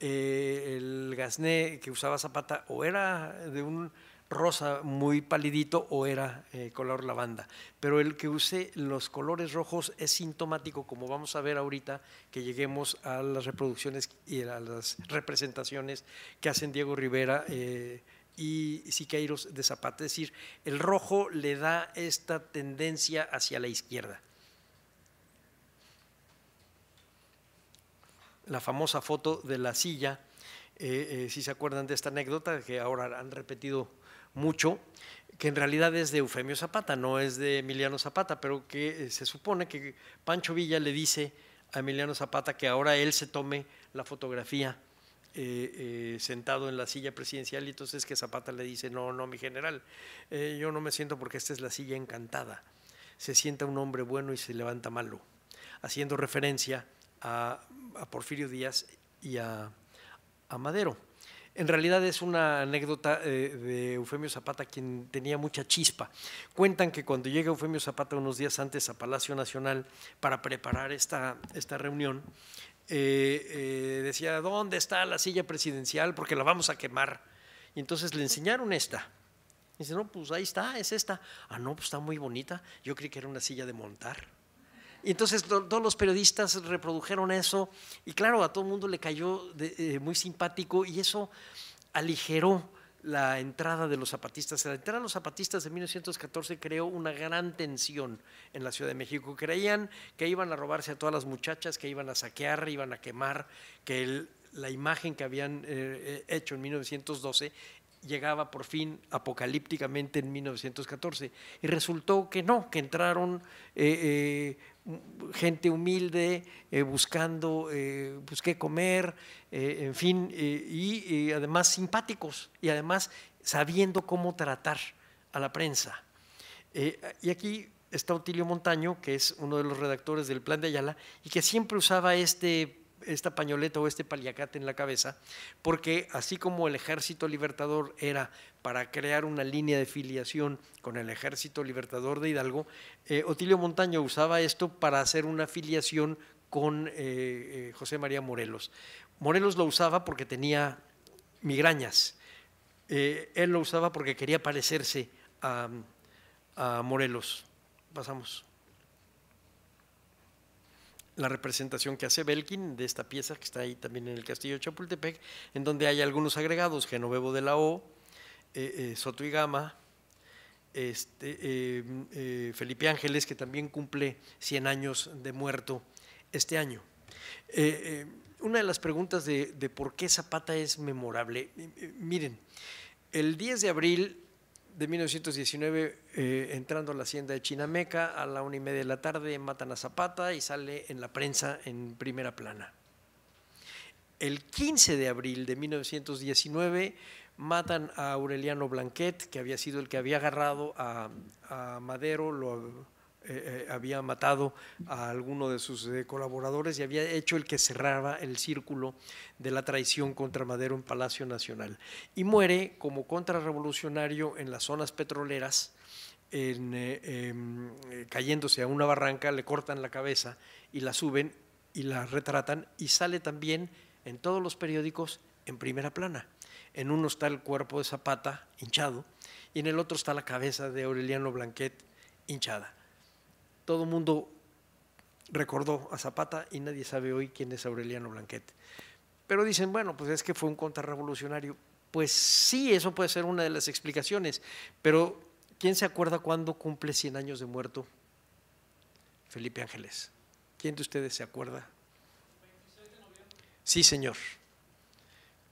Eh, el gasné que usaba Zapata o era de un rosa muy palidito o era eh, color lavanda. Pero el que use los colores rojos es sintomático, como vamos a ver ahorita que lleguemos a las reproducciones y a las representaciones que hacen Diego Rivera. Eh, y Siqueiros de Zapata. decir, el rojo le da esta tendencia hacia la izquierda. La famosa foto de la silla, eh, si se acuerdan de esta anécdota, que ahora han repetido mucho, que en realidad es de Eufemio Zapata, no es de Emiliano Zapata, pero que eh, se supone que Pancho Villa le dice a Emiliano Zapata que ahora él se tome la fotografía eh, eh, sentado en la silla presidencial y entonces que Zapata le dice, no, no, mi general, yo no me siento porque esta es la silla encantada. Se sienta un hombre bueno y se levanta malo, haciendo referencia a, Porfirio Díaz y a Madero. En realidad es una anécdota eh, de Eufemio Zapata, quien tenía mucha chispa. Cuentan que cuando llega Eufemio Zapata unos días antes a Palacio Nacional para preparar esta, esta reunión, eh, eh, decía, ¿dónde está la silla presidencial? Porque la vamos a quemar. Y entonces le enseñaron esta. dice, no, pues ahí está, es esta. Ah, no, pues está muy bonita. Yo creí que era una silla de montar. Y entonces todos los periodistas reprodujeron eso y claro, a todo el mundo le cayó eh, muy simpático y eso aligeró la entrada de los zapatistas. La entrada de los zapatistas de 1914 creó una gran tensión en la Ciudad de México. Creían que iban a robarse a todas las muchachas, que iban a saquear, iban a quemar, que la imagen que habían eh, eh, hecho en 1912 llegaba por fin apocalípticamente en 1914. Y resultó que no, que entraron eh, eh, gente humilde eh, buscando busqué pues, comer, en fin, y, y además simpáticos y además sabiendo cómo tratar a la prensa. y aquí está Otilio Montaño, que es uno de los redactores del Plan de Ayala, y que siempre usaba este esta pañoleta o este paliacate en la cabeza, porque así como el ejército libertador era para crear una línea de filiación con el ejército libertador de Hidalgo, eh, Otilio Montaño usaba esto para hacer una filiación con eh, eh, José María Morelos. Morelos lo usaba porque tenía migrañas, él lo usaba porque quería parecerse a Morelos. Pasamos la representación que hace Belkin de esta pieza que está ahí también en el Castillo de Chapultepec, en donde hay algunos agregados, Genovevo de la O, eh, eh, Soto y Gama, este, eh, Felipe Ángeles, que también cumple 100 años de muerto este año. una de las preguntas de, de, por qué Zapata es memorable, miren, el 10 de abril de 1919, eh, entrando a la hacienda de Chinameca, a la una y media de la tarde matan a Zapata y sale en la prensa en primera plana. El 15 de abril de 1919 matan a Aureliano Blanquet, que había sido el que había agarrado a, a Madero, lo, eh, eh, había matado a alguno de sus eh, colaboradores y había hecho el que cerraba el círculo de la traición contra Madero en Palacio Nacional. Y muere como contrarrevolucionario en las zonas petroleras, em, cayéndose a una barranca, le cortan la cabeza y la suben y la retratan y sale también en todos los periódicos en primera plana. En uno está el cuerpo de Zapata hinchado y en el otro está la cabeza de Aureliano Blanquet hinchada. Todo el mundo recordó a Zapata y nadie sabe hoy quién es Aureliano Blanquete. Pero dicen, bueno, pues es que fue un contrarrevolucionario. Pues sí, eso puede ser una de las explicaciones, pero ¿quién se acuerda cuándo cumple 100 años de muerto Felipe Ángeles? ¿Quién de ustedes se acuerda? 26 de noviembre. Sí, señor.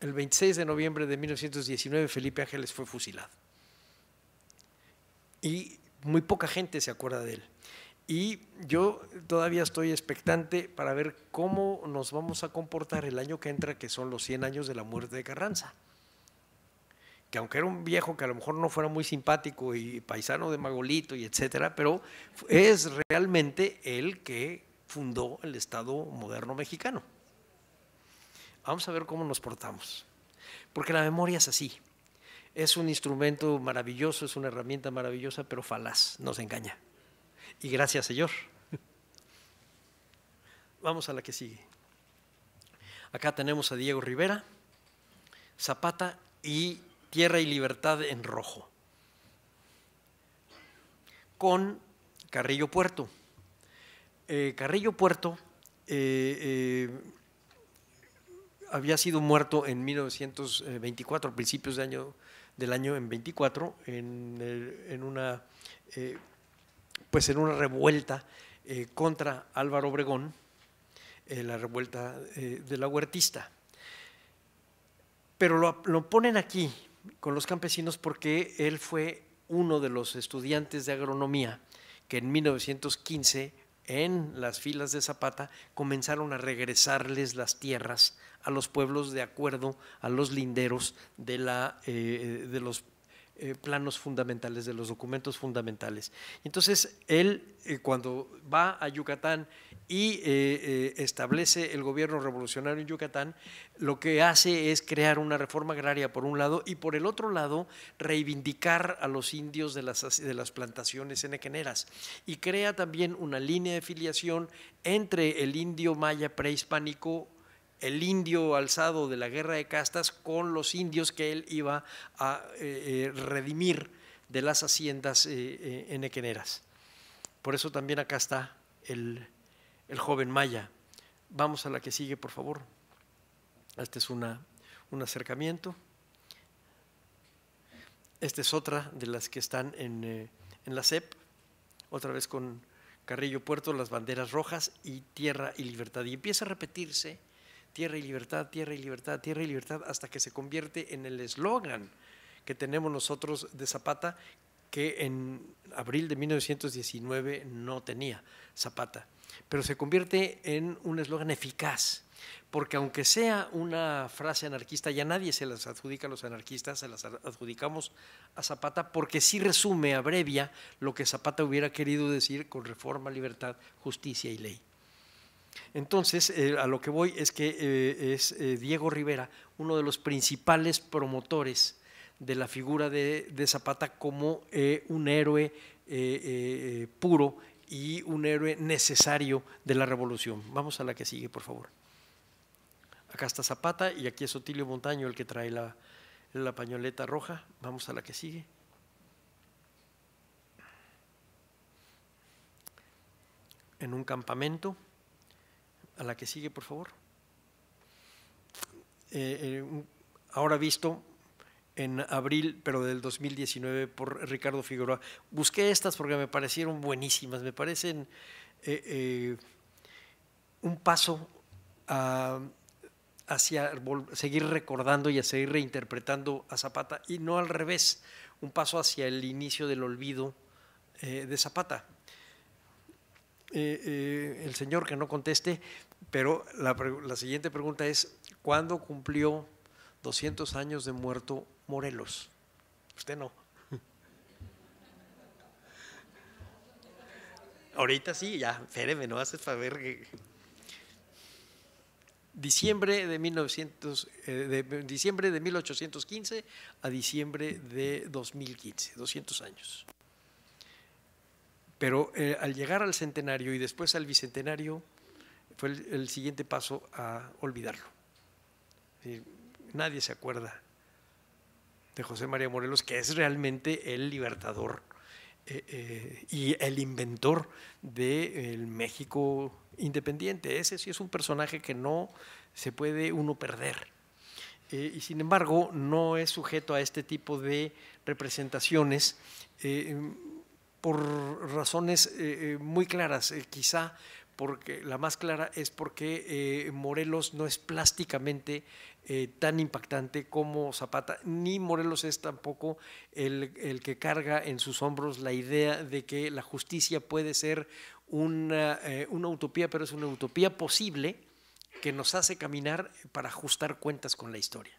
El 26 de noviembre de 1919 Felipe Ángeles fue fusilado. Y muy poca gente se acuerda de él. Y yo todavía estoy expectante para ver cómo nos vamos a comportar el año que entra, que son los 100 años de la muerte de Carranza. Que aunque era un viejo que a lo mejor no fuera muy simpático y paisano de Magolito y etcétera, pero es realmente el que fundó el Estado moderno mexicano. Vamos a ver cómo nos portamos. Porque la memoria es así. Es un instrumento maravilloso, es una herramienta maravillosa, pero falaz, nos engaña. Y gracias, Señor. Vamos a la que sigue. Acá tenemos a Diego Rivera, Zapata y Tierra y Libertad en rojo. Con Carrillo Puerto. Eh, Carrillo Puerto eh, eh, había sido muerto en 1924, a principios de año, del año en 24, en, en una pues en una revuelta eh, contra Álvaro Obregón, eh, la revuelta eh, de la huertista. Pero lo, ponen aquí con los campesinos porque él fue uno de los estudiantes de agronomía que en 1915 en las filas de Zapata comenzaron a regresarles las tierras a los pueblos de acuerdo a los linderos de, la, pueblos. de los eh, planos fundamentales, de los documentos fundamentales. Entonces, él eh, cuando va a Yucatán y eh, establece el gobierno revolucionario en Yucatán, lo que hace es crear una reforma agraria por un lado y por el otro lado reivindicar a los indios de las, de las plantaciones enequeneras y crea también una línea de filiación entre el indio maya prehispánico el indio alzado de la guerra de castas con los indios que él iba a eh, eh, redimir de las haciendas eh, en Equeneras. Por eso también acá está el, joven Maya. Vamos a la que sigue, por favor. Este es una, un acercamiento. Esta es otra de las que están en, en la CEP, otra vez con Carrillo Puerto, las banderas rojas y tierra y libertad. Y empieza a repetirse tierra y libertad, tierra y libertad, tierra y libertad, hasta que se convierte en el eslogan que tenemos nosotros de Zapata, que en abril de 1919 no tenía Zapata, pero se convierte en un eslogan eficaz, porque aunque sea una frase anarquista, ya nadie se las adjudica a los anarquistas, se las adjudicamos a Zapata, porque sí resume, abrevia, lo que Zapata hubiera querido decir con reforma, libertad, justicia y ley. Entonces, eh, a lo que voy es que eh, es eh, Diego Rivera, uno de los principales promotores de la figura de, Zapata como un héroe puro y un héroe necesario de la revolución. Vamos a la que sigue, por favor. Acá está Zapata y aquí es Otilio Montaño el que trae la pañoleta roja. Vamos a la que sigue. En un campamento. A la que sigue, por favor. Eh, eh, ahora visto en abril, pero del 2019, por Ricardo Figueroa. Busqué estas porque me parecieron buenísimas, me parecen eh, un paso a, hacia seguir recordando y a seguir reinterpretando a Zapata, y no al revés, un paso hacia el inicio del olvido de Zapata. el señor que no conteste, pero la, siguiente pregunta es, ¿cuándo cumplió 200 años de muerto Morelos? Usted no. Ahorita sí, ya, espéreme, no haces saber que... Diciembre de, 1900, eh, de, diciembre de 1815 a diciembre de 2015, 200 años. Pero eh, al llegar al centenario y después al bicentenario, fue el, siguiente paso a olvidarlo. nadie se acuerda de José María Morelos, que es realmente el libertador eh, eh, y el inventor del México independiente. Ese sí es un personaje que no se puede uno perder. Eh, y sin embargo, no es sujeto a este tipo de representaciones por razones muy claras. quizá porque la más clara es porque eh, Morelos no es plásticamente eh, tan impactante como Zapata, ni Morelos es tampoco el, que carga en sus hombros la idea de que la justicia puede ser una, eh, una utopía, pero es una utopía posible que nos hace caminar para ajustar cuentas con la historia.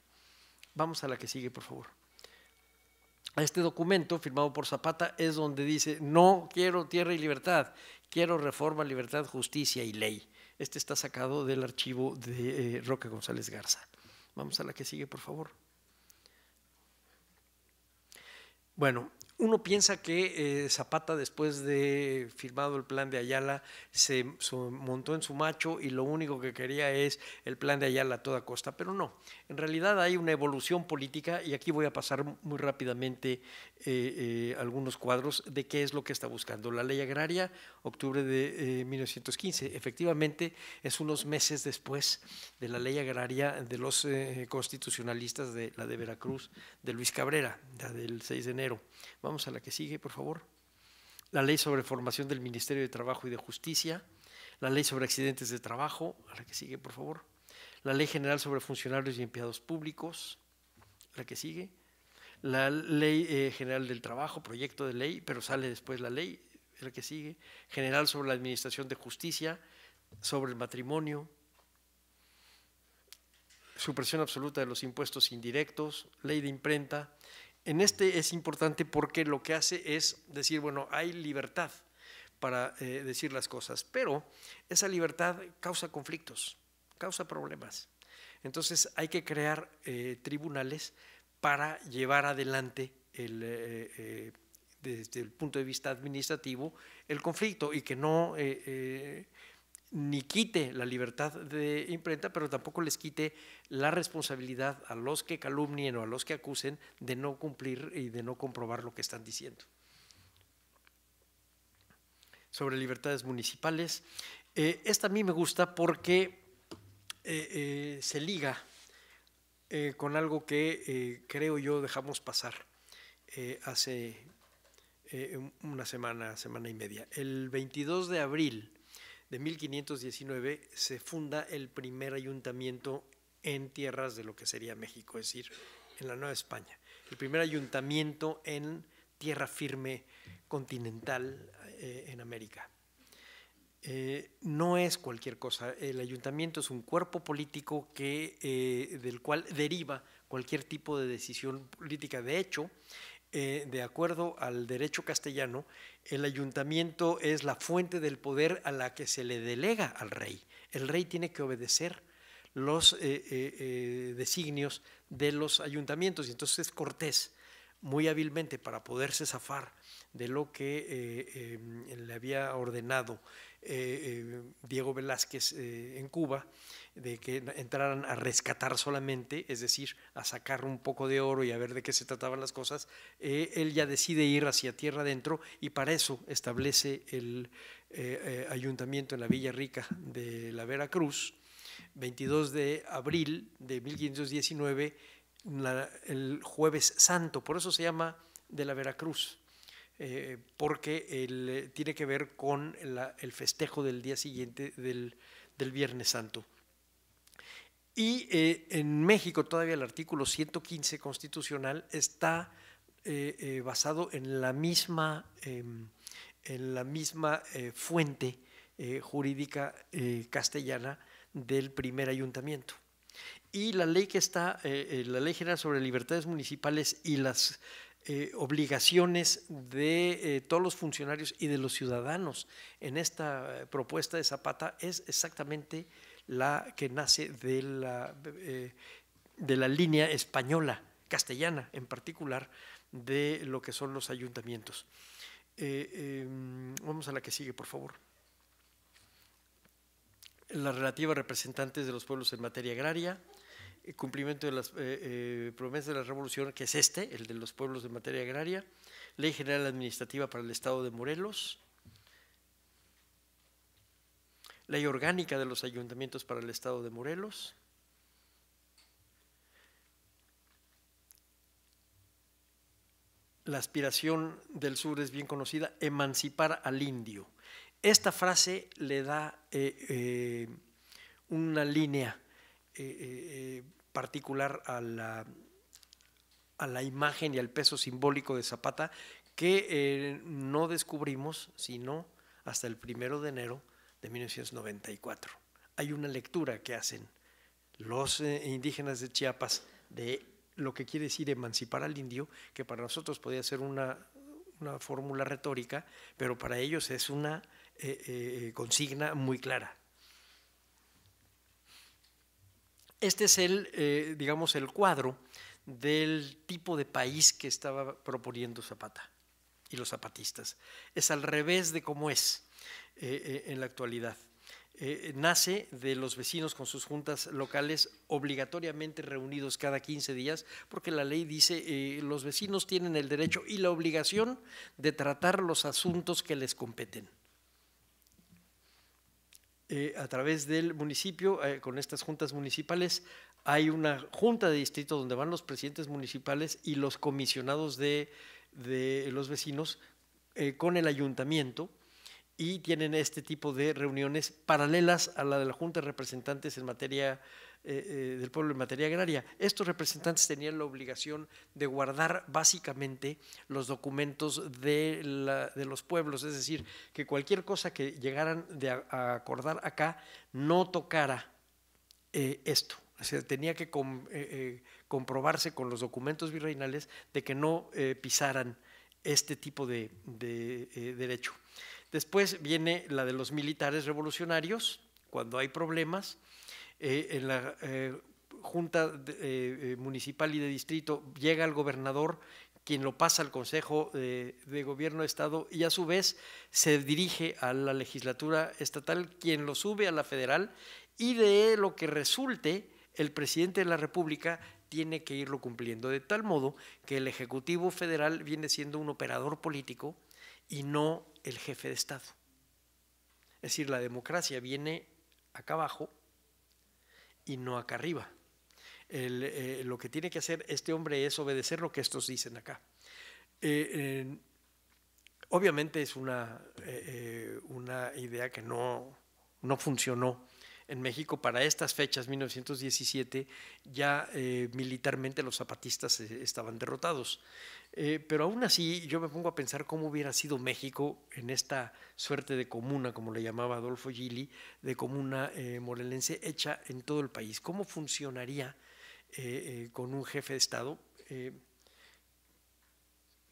Vamos a la que sigue, por favor este documento firmado por Zapata es donde dice, no quiero tierra y libertad, quiero reforma, libertad, justicia y ley. Este está sacado del archivo de eh, Roque González Garza. Vamos a la que sigue, por favor. Bueno, uno piensa que eh, Zapata, después de firmado el plan de Ayala, se, montó en su macho y lo único que quería es el plan de Ayala a toda costa. Pero no, en realidad hay una evolución política y aquí voy a pasar muy rápidamente eh, eh, algunos cuadros de qué es lo que está buscando. La ley agraria, octubre de 1915, eh, efectivamente es unos meses después de la ley agraria de los constitucionalistas, de la de Veracruz, de Luis Cabrera, la del 6 de enero. Vamos a la que sigue, por favor. La ley sobre formación del Ministerio de Trabajo y de Justicia, la ley sobre accidentes de trabajo, a la que sigue, por favor. La ley general sobre funcionarios y empleados públicos, la que sigue la ley eh, general del trabajo, proyecto de ley, pero sale después la ley, el que sigue, general sobre la administración de justicia, sobre el matrimonio, supresión absoluta de los impuestos indirectos, ley de imprenta. En este es importante porque lo que hace es decir, bueno, hay libertad para eh, decir las cosas, pero esa libertad causa conflictos, causa problemas. Entonces hay que crear eh, tribunales para llevar adelante eh, eh, desde el punto de vista administrativo el conflicto y que no eh, ni quite la libertad de imprenta, pero tampoco les quite la responsabilidad a los que calumnien o a los que acusen de no cumplir y de no comprobar lo que están diciendo. Sobre libertades municipales, esta a mí me gusta porque se liga eh, con algo que eh, creo yo dejamos pasar eh, hace una semana, semana y media. El 22 de abril de 1519 se funda el primer ayuntamiento en tierras de lo que sería México, es decir, en la Nueva España. El primer ayuntamiento en tierra firme continental en América. Eh, no es cualquier cosa. El ayuntamiento es un cuerpo político que, eh, del cual deriva cualquier tipo de decisión política. De hecho, eh, de acuerdo al derecho castellano, el ayuntamiento es la fuente del poder a la que se le delega al rey. El rey tiene que obedecer los designios de los ayuntamientos. Y entonces Cortés, muy hábilmente, para poderse zafar de lo que em, le había ordenado eh, eh, Diego Velázquez eh, en Cuba, de que entraran a rescatar solamente, es decir, a sacar un poco de oro y a ver de qué se trataban las cosas, él ya decide ir hacia tierra adentro y para eso establece el ayuntamiento en la Villa Rica de la Veracruz, 22 de abril de 1519, el jueves santo, por eso se llama de la Veracruz eh, porque eh, tiene que ver con el festejo del día siguiente del, Viernes Santo. Y eh, en México todavía el artículo 115 constitucional está basado en la misma, em, en la misma fuente jurídica castellana del primer ayuntamiento y la ley que está, la ley general sobre libertades municipales y las eh, obligaciones de eh, todos los funcionarios y de los ciudadanos en esta eh, propuesta de Zapata es exactamente la que nace de la, de la línea española, castellana en particular, de lo que son los ayuntamientos. Em, vamos a la que sigue, por favor la relativa a representantes de los pueblos en materia agraria, eh, cumplimiento de las eh, eh, promesas de la revolución, que es este, el de los pueblos de materia agraria, ley general administrativa para el estado de Morelos, ley orgánica de los ayuntamientos para el estado de Morelos, la aspiración del sur es bien conocida, emancipar al indio. Esta frase le da una línea particular a la, a la imagen y al peso simbólico de Zapata que eh, no descubrimos sino hasta el primero de enero de 1994. Hay una lectura que hacen los eh, indígenas de Chiapas de lo que quiere decir emancipar al indio, que para nosotros podía ser una, fórmula retórica, pero para ellos es una eh, consigna muy clara. Este es el, eh, digamos, el cuadro del tipo de país que estaba proponiendo Zapata y los zapatistas. Es al revés de cómo es eh, eh, en la actualidad. nace de los vecinos con sus juntas locales obligatoriamente reunidos cada 15 días, porque la ley dice que los vecinos tienen el derecho y la obligación de tratar los asuntos que les competen. Eh, a través del municipio, eh, con estas juntas municipales, hay una junta de distrito donde van los presidentes municipales y los comisionados de, los vecinos eh, con el ayuntamiento y tienen este tipo de reuniones paralelas a la de la Junta de Representantes en materia eh, eh, del pueblo en materia agraria. Estos representantes tenían la obligación de guardar básicamente los documentos de, los pueblos, es decir, que cualquier cosa que llegaran a, acordar acá no tocara eh, esto. O sea, tenía que comprobarse con los documentos virreinales de que no pisaran este tipo de derecho. Después viene la de los militares revolucionarios, cuando hay problemas, eh, en la eh, Junta eh, Municipal y de Distrito llega el gobernador quien lo pasa al Consejo de, de, Gobierno de Estado y a su vez se dirige a la legislatura estatal, quien lo sube a la federal y de lo que resulte el presidente de la República tiene que irlo cumpliendo, de tal modo que el Ejecutivo Federal viene siendo un operador político y no el jefe de Estado. Es decir, la democracia viene acá abajo y no acá arriba. Eh, lo que tiene que hacer este hombre es obedecer lo que estos dicen acá. Eh, obviamente es una, eh, una idea que no, funcionó en México para estas fechas, 1917, ya militarmente los zapatistas estaban derrotados. Eh, pero aún así yo me pongo a pensar cómo hubiera sido México en esta suerte de comuna, como le llamaba Adolfo Gili, de comuna eh, morelense hecha en todo el país. ¿Cómo funcionaría eh, con un jefe de Estado?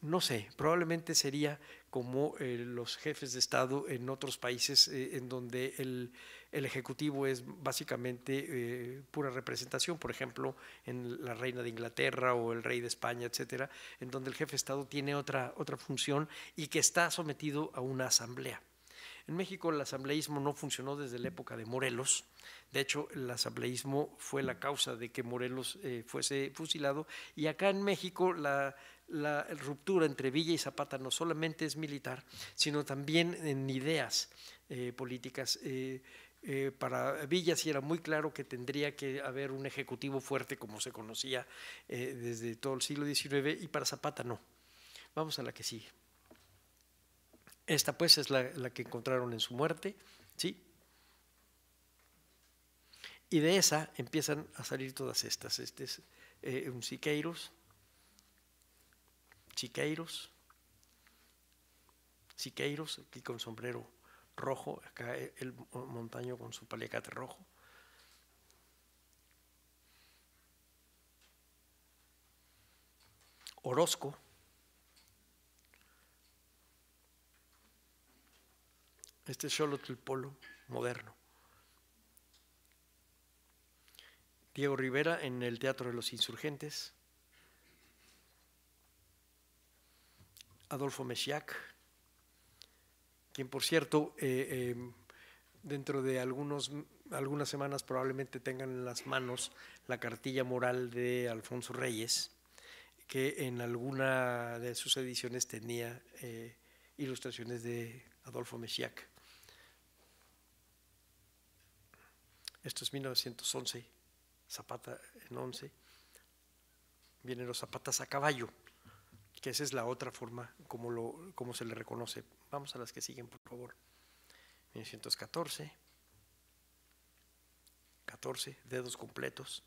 no sé, probablemente sería como los jefes de Estado en otros países en donde el el Ejecutivo es básicamente eh, pura representación, por ejemplo, en la Reina de Inglaterra o el Rey de España, etcétera, en donde el jefe de Estado tiene otra, otra función y que está sometido a una asamblea. En México el asambleísmo no funcionó desde la época de Morelos. De hecho, el asambleísmo fue la causa de que Morelos eh, fuese fusilado. Y acá en México la, ruptura entre Villa y Zapata no solamente es militar, sino también en ideas eh, políticas. Eh, para Villa sí era muy claro que tendría que haber un ejecutivo fuerte como se conocía eh, desde todo el siglo XIX y para Zapata no. Vamos a la que sigue. Esta pues es la, que encontraron en su muerte, ¿sí? Y de esa empiezan a salir todas estas. Este es eh, un Siqueiros, Siqueiros, Siqueiros, aquí con sombrero rojo, acá e-, el montaño con su paliacate rojo. Orozco. Este es Xolotl Polo moderno. Diego Rivera en el Teatro de los Insurgentes. Adolfo Meshiak quien por cierto, eh, eh, dentro de algunas semanas probablemente tengan en las manos la cartilla moral de Alfonso Reyes, que en alguna de sus ediciones tenía eh, ilustraciones de Adolfo Mechiac. Esto es 1911, Zapata en 11. Vienen los zapatas a caballo que esa es la otra forma como, lo, se le reconoce. Vamos a las que siguen, por favor. 1914, 14, dedos completos,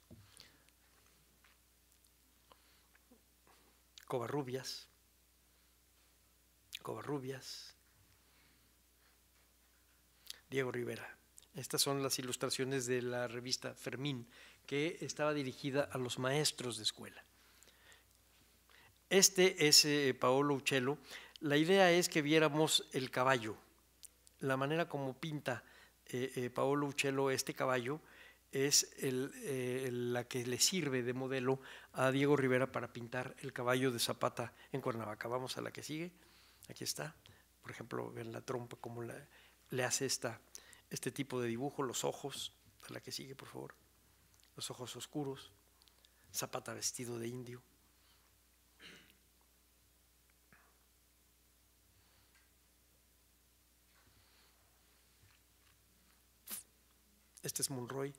covarrubias, covarrubias, Diego Rivera. Estas son las ilustraciones de la revista Fermín, que estaba dirigida a los maestros de escuela. Este es eh, Paolo Uccello. La idea es que viéramos el caballo, la manera como pinta eh, eh, Paolo Uccello este caballo es la que le sirve de modelo a Diego Rivera para pintar el caballo de Zapata en Cuernavaca. Vamos a la que sigue. Aquí está. Por ejemplo, ven la trompa, cómo le hace esta, este tipo de dibujo, los ojos, a la que sigue, por favor, los ojos oscuros, Zapata vestido de indio. este es Monroy,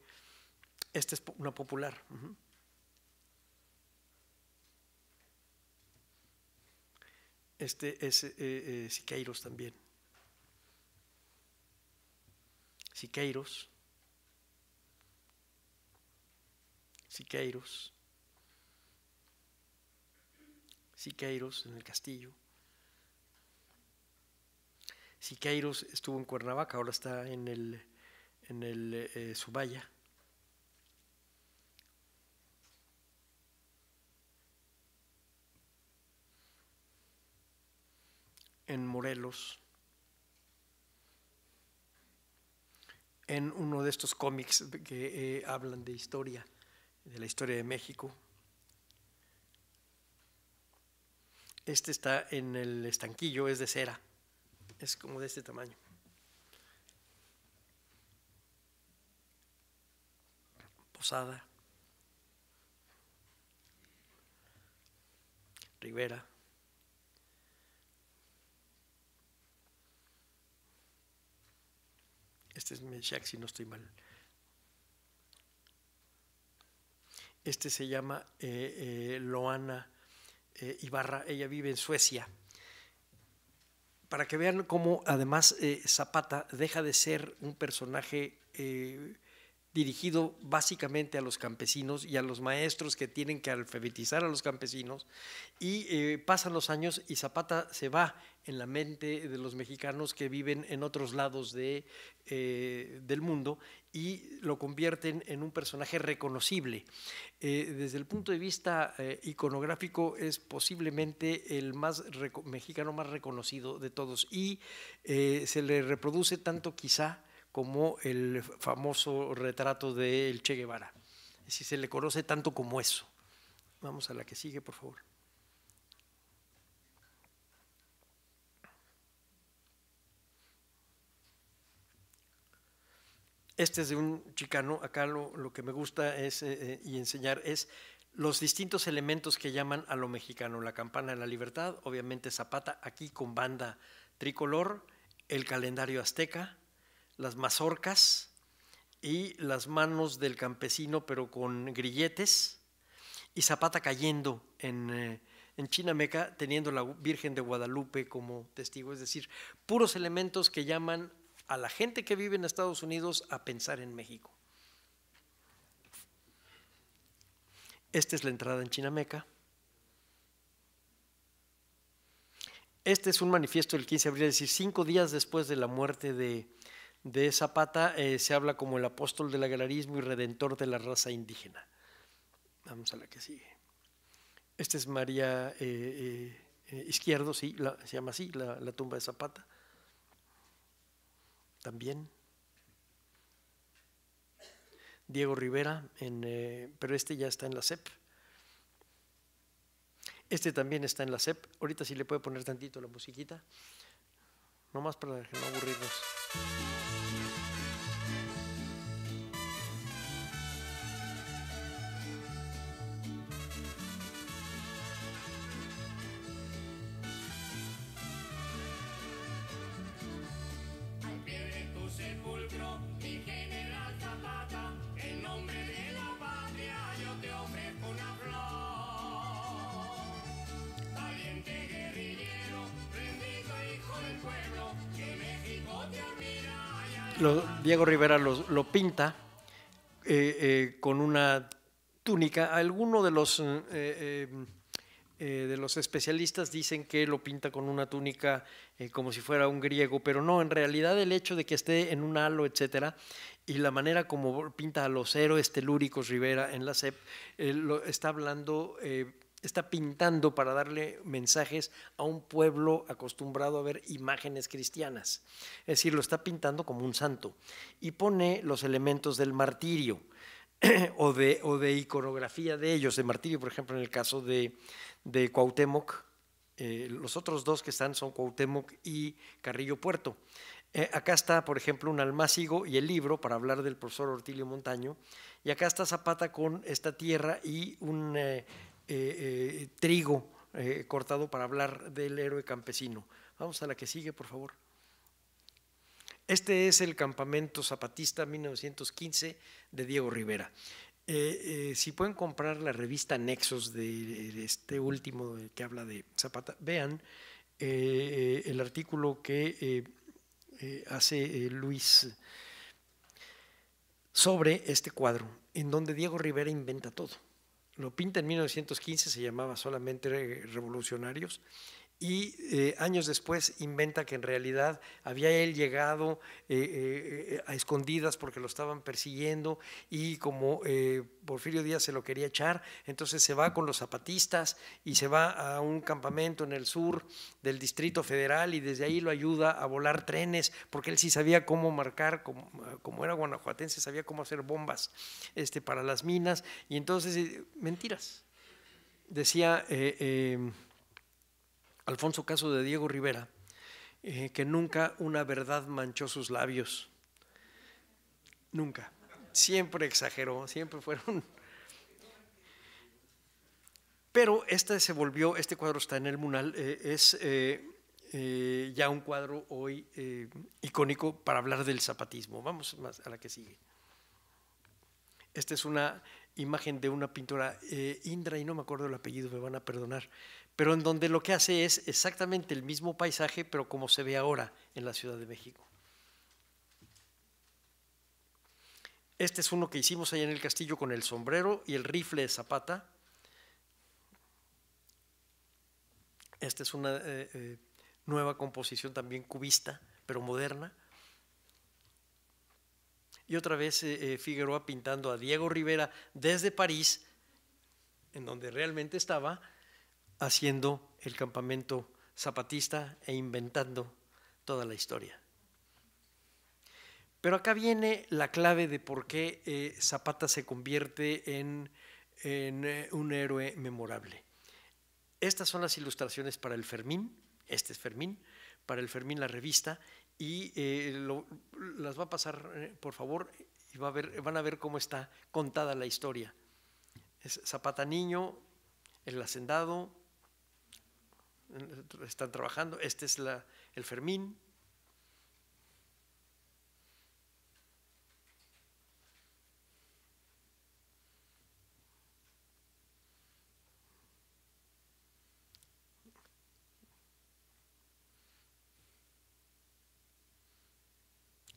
esta es una popular. Este es eh, eh, Siqueiros también. Siqueiros. Siqueiros. Siqueiros en el castillo. Siqueiros estuvo en Cuernavaca, ahora está en el en el eh, Subaya. en Morelos, en uno de estos cómics que eh, hablan de historia, de la historia de México. Este está en el estanquillo, es de cera, es como de este tamaño. Posada, pues, Rivera. Este es Meshach, si no estoy mal. Este se llama eh, eh, Loana eh, Ibarra, ella vive en Suecia. Para que vean cómo además Zapata deja de ser un personaje dirigido básicamente a los campesinos y a los maestros que tienen que alfabetizar a los campesinos. Y eh, pasan los años y Zapata se va en la mente de los mexicanos que viven en otros lados de, eh, del mundo y lo convierten en un personaje reconocible. Eh, desde el punto de vista iconográfico es posiblemente el más mexicano más reconocido de todos y se le reproduce tanto quizá como el famoso retrato El Che Guevara. si se le conoce tanto como eso. Vamos a la que sigue, por favor. Este es de un chicano, acá lo, que me gusta es, eh, eh, y enseñar es los distintos elementos que llaman a lo mexicano, la campana de la libertad, obviamente Zapata aquí con banda tricolor, el calendario azteca, las mazorcas y las manos del campesino, pero con grilletes, y Zapata cayendo en, eh, en Chinameca, teniendo la Virgen de Guadalupe como testigo, es decir, puros elementos que llaman a la gente que vive en Estados Unidos a pensar en México. Esta es la entrada en Chinameca. Este es un manifiesto del 15 de abril, es decir, cinco días después de la muerte de de Zapata eh, se habla como el apóstol del agrarismo y redentor de la raza indígena. Vamos a la que sigue. Este es María eh, eh, Izquierdo, sí, se llama así, la, tumba de Zapata. También. Diego Rivera, en, pero este ya está en la CEP. Este también está en la CEP. Ahorita sí le puede poner tantito la musiquita. Nomás para no aburrirnos. Diego Rivera lo, pinta eh, eh, con una túnica. Alguno de los, eh, de los especialistas dicen que lo pinta con una túnica como si fuera un griego, pero no, en realidad el hecho de que esté en un halo, etcétera, y la manera como pinta a los héroes telúricos Rivera en la CEP, lo, está hablando está pintando para darle mensajes a un pueblo acostumbrado a ver imágenes cristianas. Es decir, lo está pintando como un santo y pone los elementos del martirio o de, o de iconografía de ellos, de martirio, por ejemplo, en el caso de, de Cuauhtémoc. Eh, los otros dos que están son Cuauhtémoc y Carrillo Puerto. Eh, acá está, por ejemplo, un almácigo y el libro para hablar del profesor Ortilio Montaño. Y acá está Zapata con esta tierra y un eh, eh, eh, trigo eh, cortado para hablar del héroe campesino. Vamos a la que sigue, por favor. Este es el campamento zapatista 1915 de Diego Rivera. si pueden comprar la revista Nexos de, este último que habla de Zapata, vean el artículo que hace Luis sobre este cuadro, en donde Diego Rivera inventa todo lo pinta en 1915, se llamaba solamente Revolucionarios, y eh, años después inventa que en realidad había él llegado eh, eh, a escondidas porque lo estaban persiguiendo y como Porfirio Díaz se lo quería echar, entonces se va con los zapatistas y se va a un campamento en el sur del Distrito Federal y desde ahí lo ayuda a volar trenes porque él sí sabía cómo marcar, como, era guanajuatense, sabía cómo hacer bombas este, para las minas y entonces, mentiras, decía... Em, Alfonso Caso de Diego Rivera, eh, que nunca una verdad manchó sus labios. Nunca. Siempre exageró, siempre fueron... Pero este se volvió, este cuadro está en el Munal, eh, es eh, ya un cuadro hoy icónico para hablar del zapatismo. Vamos más a la que sigue. Esta es una imagen de una pintora, Indra, y no me acuerdo el apellido, me van a perdonar, pero en donde lo que hace es exactamente el mismo paisaje, pero como se ve ahora en la Ciudad de México. Este es uno que hicimos allá en el castillo con el sombrero y el rifle de zapata. Esta es una eh, eh, nueva composición también cubista, pero moderna. Y otra vez eh, Figueroa pintando a Diego Rivera desde París, en donde realmente estaba, haciendo el campamento zapatista e inventando toda la historia. Pero acá viene la clave de por qué eh, Zapata se convierte en, eh, un héroe memorable. Estas son las ilustraciones para el Fermín, este es Fermín, para el Fermín la revista, y eh, las va a pasar, por favor, y va a ver, van a ver cómo está contada la historia. Es Zapata niño, el hacendado, están trabajando. Este es la, el Fermín.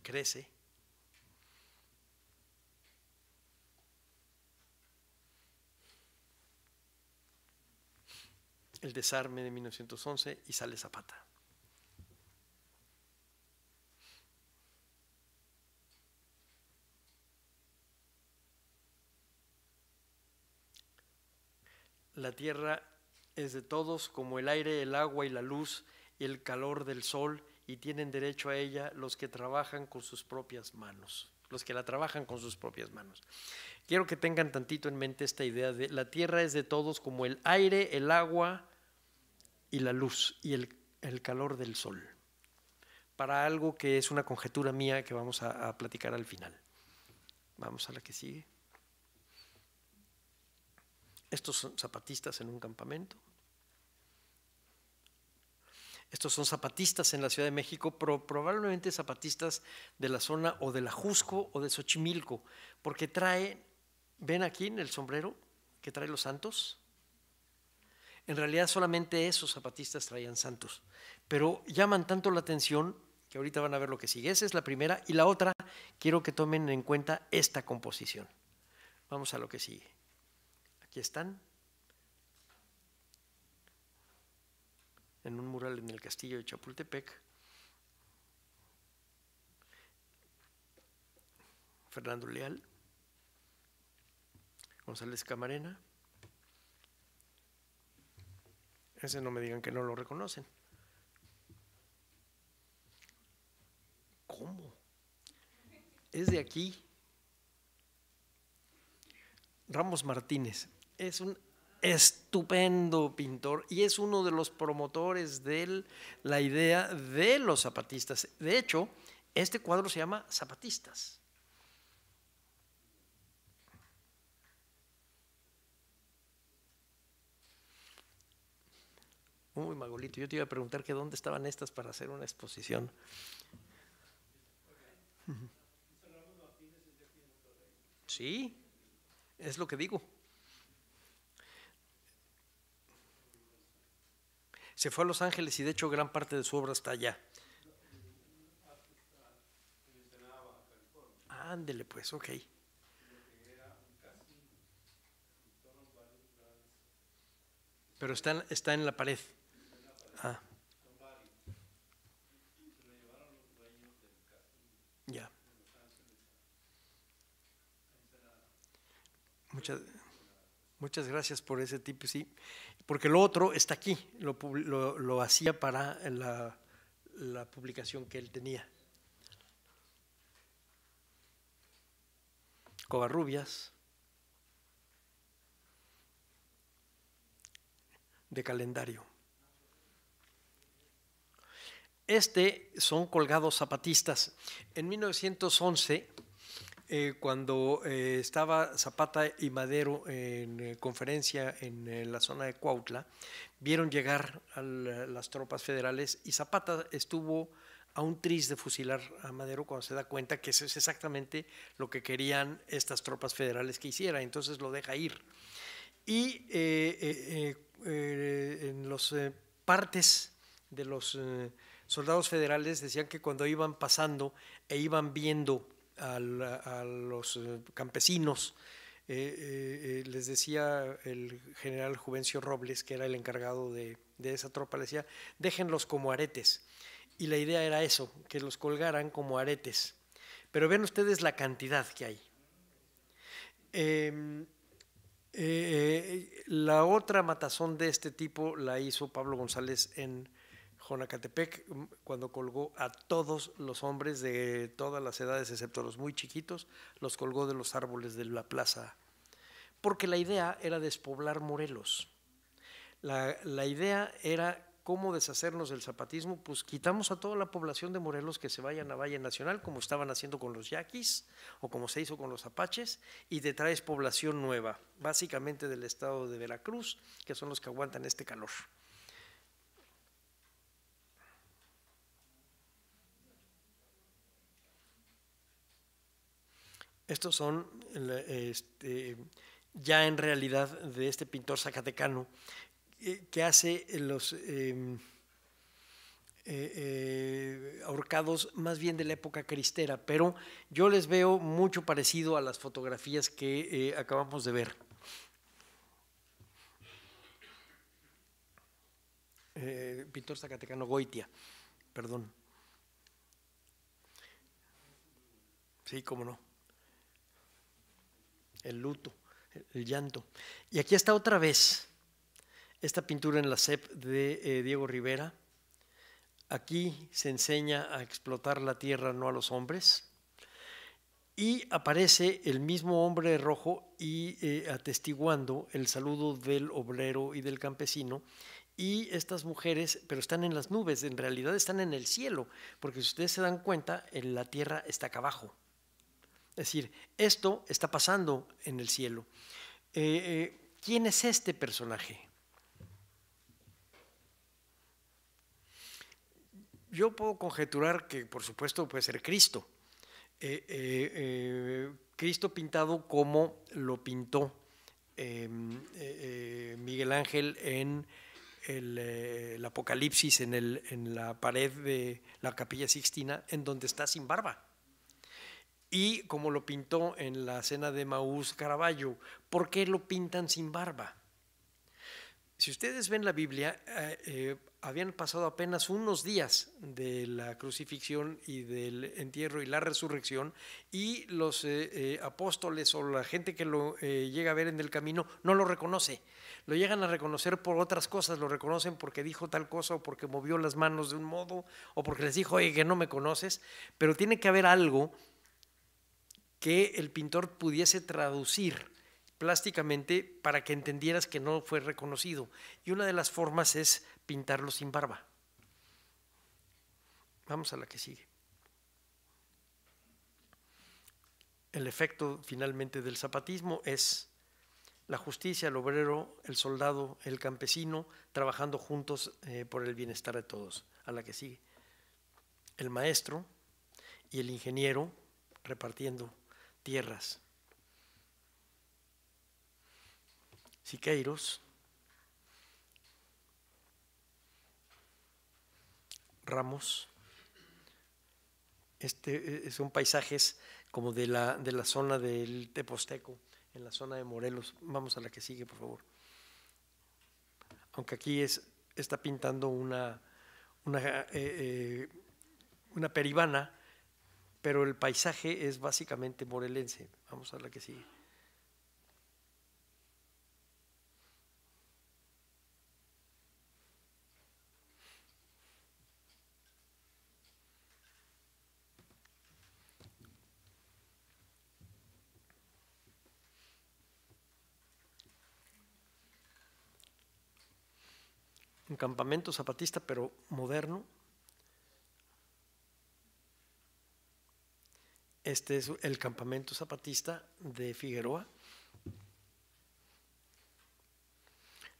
Crece. el desarme de 1911 y sale Zapata. La tierra es de todos, como el aire, el agua y la luz y el calor del sol, y tienen derecho a ella los que trabajan con sus propias manos, los que la trabajan con sus propias manos. Quiero que tengan tantito en mente esta idea de la tierra es de todos, como el aire, el agua y la luz y el, calor del sol, para algo que es una conjetura mía que vamos a, platicar al final. Vamos a la que sigue. Estos son zapatistas en un campamento. Estos son zapatistas en la Ciudad de México, pero probablemente zapatistas de la zona o de la Jusco o de Xochimilco, porque trae, ven aquí en el sombrero que trae los santos, en realidad solamente esos zapatistas traían santos, pero llaman tanto la atención que ahorita van a ver lo que sigue. Esa es la primera y la otra, quiero que tomen en cuenta esta composición. Vamos a lo que sigue. Aquí están. En un mural en el castillo de Chapultepec. Fernando Leal, González Camarena, Ese no me digan que no lo reconocen. ¿Cómo? Es de aquí. Ramos Martínez es un estupendo pintor y es uno de los promotores de la idea de los zapatistas. De hecho, este cuadro se llama Zapatistas. Muy magolito. Yo te iba a preguntar que dónde estaban estas para hacer una exposición. Sí, es lo que digo. Se fue a Los Ángeles y de hecho gran parte de su obra está allá. Ándele pues, ok. Pero está, está en la pared. Muchas, muchas gracias por ese tipo, sí. Porque lo otro está aquí, lo, hacía para la, la publicación que él tenía. Covarrubias, de calendario. Este son colgados zapatistas. En 1911 eh, cuando eh, estaba Zapata y Madero en eh, conferencia en la zona de Cuautla, vieron llegar a las tropas federales y Zapata estuvo a un tris de fusilar a Madero cuando se da cuenta que eso es exactamente lo que querían estas tropas federales que hiciera, entonces lo deja ir. Y en las partes de los soldados federales decían que cuando iban pasando e iban viendo a, los eh, campesinos. Eh, eh, les decía el general Juvencio Robles, que era el encargado de, esa tropa, le decía, déjenlos como aretes. Y la idea era eso, que los colgaran como aretes. Pero vean ustedes la cantidad que hay. Em, la otra matazón de este tipo la hizo Pablo González en Jonacatepec, mm, cuando colgó a todos los hombres de todas las edades, excepto los muy chiquitos, los colgó de los árboles de la plaza, porque la idea era despoblar Morelos. La, la idea era cómo deshacernos del zapatismo, pues quitamos a toda la población de Morelos que se vayan a Valle Nacional, como estaban haciendo con los yaquis o como se hizo con los apaches, y te traes población nueva, básicamente del estado de Veracruz, que son los que aguantan este calor. Estos son este, ya en realidad de este pintor zacatecano eh, que hace los em, eh, eh, ahorcados más bien de la época cristera, pero yo les veo mucho parecido a las fotografías que acabamos de ver. pintor zacatecano Goitia, perdón. Sí, cómo no el luto, el llanto. Y aquí está otra vez esta pintura en la CEP de eh, Diego Rivera. Aquí se enseña a explotar la tierra, no a los hombres. Y aparece el mismo hombre rojo y eh, atestiguando el saludo del obrero y del campesino. Y estas mujeres, pero están en las nubes, en realidad están en el cielo, porque si ustedes se dan cuenta, la tierra está acá abajo. Es decir, esto está pasando en el cielo. Eh, eh, ¿Quién es este personaje? Yo puedo conjeturar que, por supuesto, puede ser Cristo. Eh, Cristo pintado como lo pintó em, Miguel Ángel en el, el Apocalipsis, en, el, en la pared de la capilla Sixtina, en donde está sin barba y como lo pintó en la cena de Maús Caraballo, ¿Por qué lo pintan sin barba? Si ustedes ven la Biblia, eh, eh, habían pasado apenas unos días de la crucifixión y del entierro y la resurrección y los eh, apóstoles o la gente que lo llega a ver en el camino no lo reconoce. Lo llegan a reconocer por otras cosas, lo reconocen porque dijo tal cosa o porque movió las manos de un modo o porque les dijo, oye, que no me conoces, pero tiene que haber algo que el pintor pudiese traducir plásticamente para que entendieras que no fue reconocido. Y una de las formas es pintarlo sin barba. Vamos a la que sigue. El efecto finalmente del zapatismo es la justicia, el obrero, el soldado, el campesino, trabajando juntos eh, por el bienestar de todos. A la que sigue. El maestro y el ingeniero repartiendo tierras. Siqueiros, Ramos, este, e, e, son paisajes como de la, zona del Teposteco, en la zona de Morelos. Vamos a la que sigue, por favor. Aunque aquí es, está pintando una, una, eh, eh, una peribana pero el paisaje es básicamente morelense. Vamos a la que sigue. un campamento zapatista, pero moderno, Este es el campamento zapatista de Figueroa.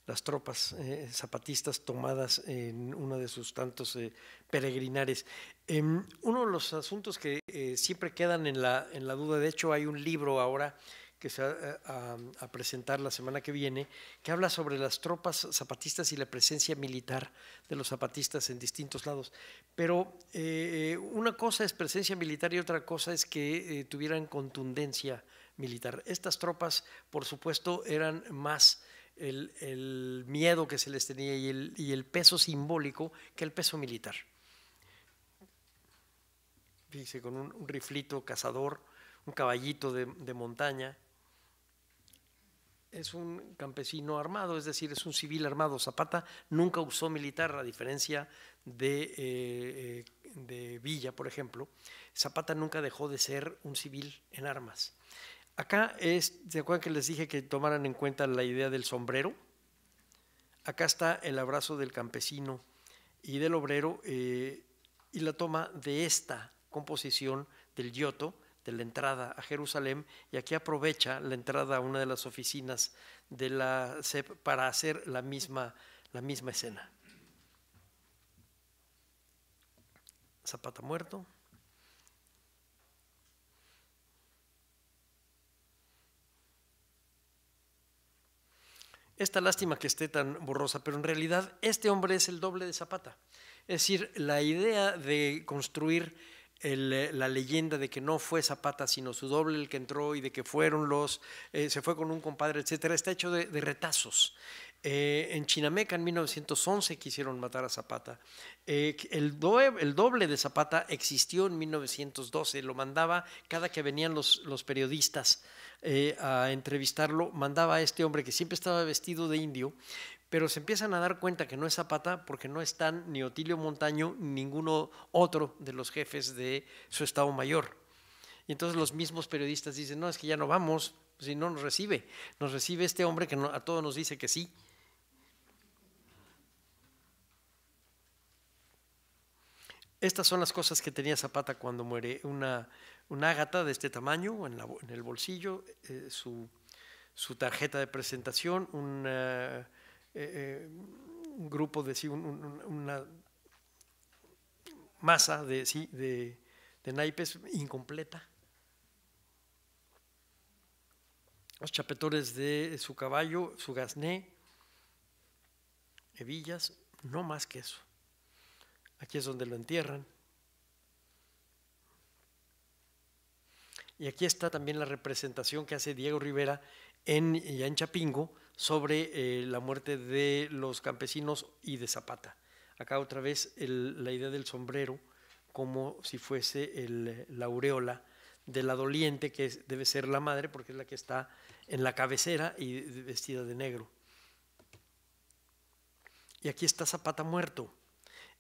Las tropas eh, zapatistas tomadas en uno de sus tantos eh, peregrinares. Em, uno de los asuntos que eh, siempre quedan en la, en la duda, de hecho hay un libro ahora que se va eh, a, presentar la semana que viene, que habla sobre las tropas zapatistas y la presencia militar de los zapatistas en distintos lados. Pero eh, una cosa es presencia militar y otra cosa es que eh, tuvieran contundencia militar. Estas tropas, por supuesto, eran más el, miedo que se les tenía y el, peso simbólico que el peso militar. Fíjense, con un, riflito cazador, un caballito de, de montaña es un campesino armado, es decir, es un civil armado. Zapata nunca usó militar, a diferencia eh, eh, de, Villa, por ejemplo. Zapata nunca dejó de ser un civil en armas. Acá es, ¿se acuerdan que les dije que tomaran en cuenta la idea del sombrero? Acá está el abrazo del campesino y del obrero eh, y la toma de esta composición del yoto de la entrada a Jerusalén y aquí aprovecha la entrada a una de las oficinas de la CEP para hacer la misma, la misma escena. Zapata muerto. Esta lástima que esté tan borrosa, pero en realidad este hombre es el doble de Zapata. Es decir, la idea de construir eh, la leyenda de que no fue Zapata sino su doble el que entró y de que fueron los, eh, se fue con un compadre, etcétera, está hecho de, retazos. Eh, en Chinameca en 1911 quisieron matar a Zapata. el, doble, el, doble de Zapata existió en 1912, lo mandaba cada que venían los, los periodistas a entrevistarlo, mandaba a este hombre que siempre estaba vestido de indio, pero se empiezan a dar cuenta que no es Zapata porque no están ni Otilio Montaño ni ninguno otro de los jefes de su Estado Mayor. Y entonces los mismos periodistas dicen, no, es que ya no vamos, si no nos recibe, nos recibe este hombre que a todos nos dice que sí. Estas son las cosas que tenía Zapata cuando muere, una, una ágata de este tamaño en, el bolsillo, eh, su, su, tarjeta de presentación, una eh, eh, un grupo de sí, una masa de, naipes incompleta. Los chapetores de su caballo, su gasné hebillas, no más que eso. Aquí es donde lo entierran. Y aquí está también la representación que hace Diego Rivera en Chapingo sobre eh, la muerte de los campesinos y de Zapata. Acá otra vez la idea del sombrero como si fuese la aureola de la doliente, que debe ser la madre, porque es la que está en la cabecera y vestida de negro. Y aquí está Zapata muerto.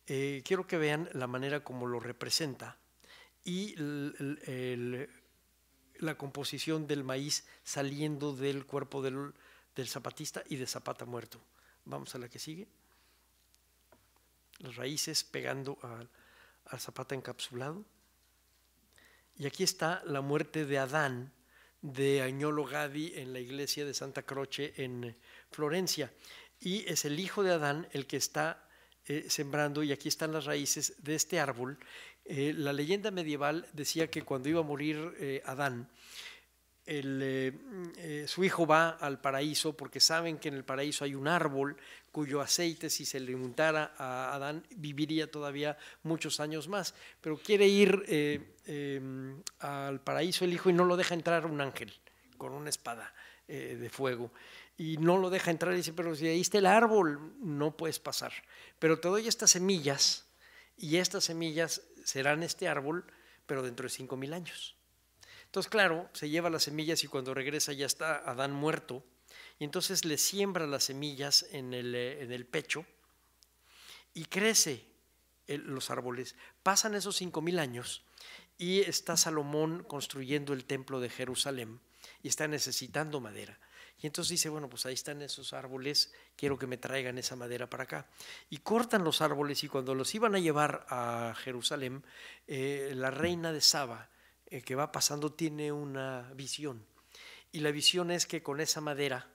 Eh, quiero que vean la manera como lo representa y la composición del maíz saliendo del cuerpo del, del zapatista y de Zapata muerto. Vamos a la que sigue. Las raíces pegando al, Zapata encapsulado. Y aquí está la muerte de Adán de Agnolo Gadi en la iglesia de Santa Croce en Florencia. Y es el hijo de Adán el que está eh, sembrando, y aquí están las raíces de este árbol. Eh, la leyenda medieval decía que cuando iba a morir eh, Adán, eh, eh, su hijo va al paraíso porque saben que en el paraíso hay un árbol cuyo aceite si se le untara a Adán viviría todavía muchos años más, pero quiere ir eh, em, al paraíso el hijo y no lo deja entrar un ángel con una espada de fuego y no lo deja entrar y dice, pero si ahí está el árbol, no puedes pasar, pero te doy estas semillas y estas semillas serán este árbol, pero dentro de cinco mil años. Entonces, claro, se lleva las semillas y cuando regresa ya está Adán muerto. Y entonces le siembra las semillas en el, eh, pecho y crece los árboles. Pasan esos cinco mil años y está Salomón construyendo el templo de Jerusalén y está necesitando madera. Y entonces dice, bueno, pues ahí están esos árboles, quiero que me traigan esa madera para acá. Y cortan los árboles y cuando los iban a llevar a Jerusalén, eh, la reina de Saba que va pasando tiene una visión. Y la visión es que con esa madera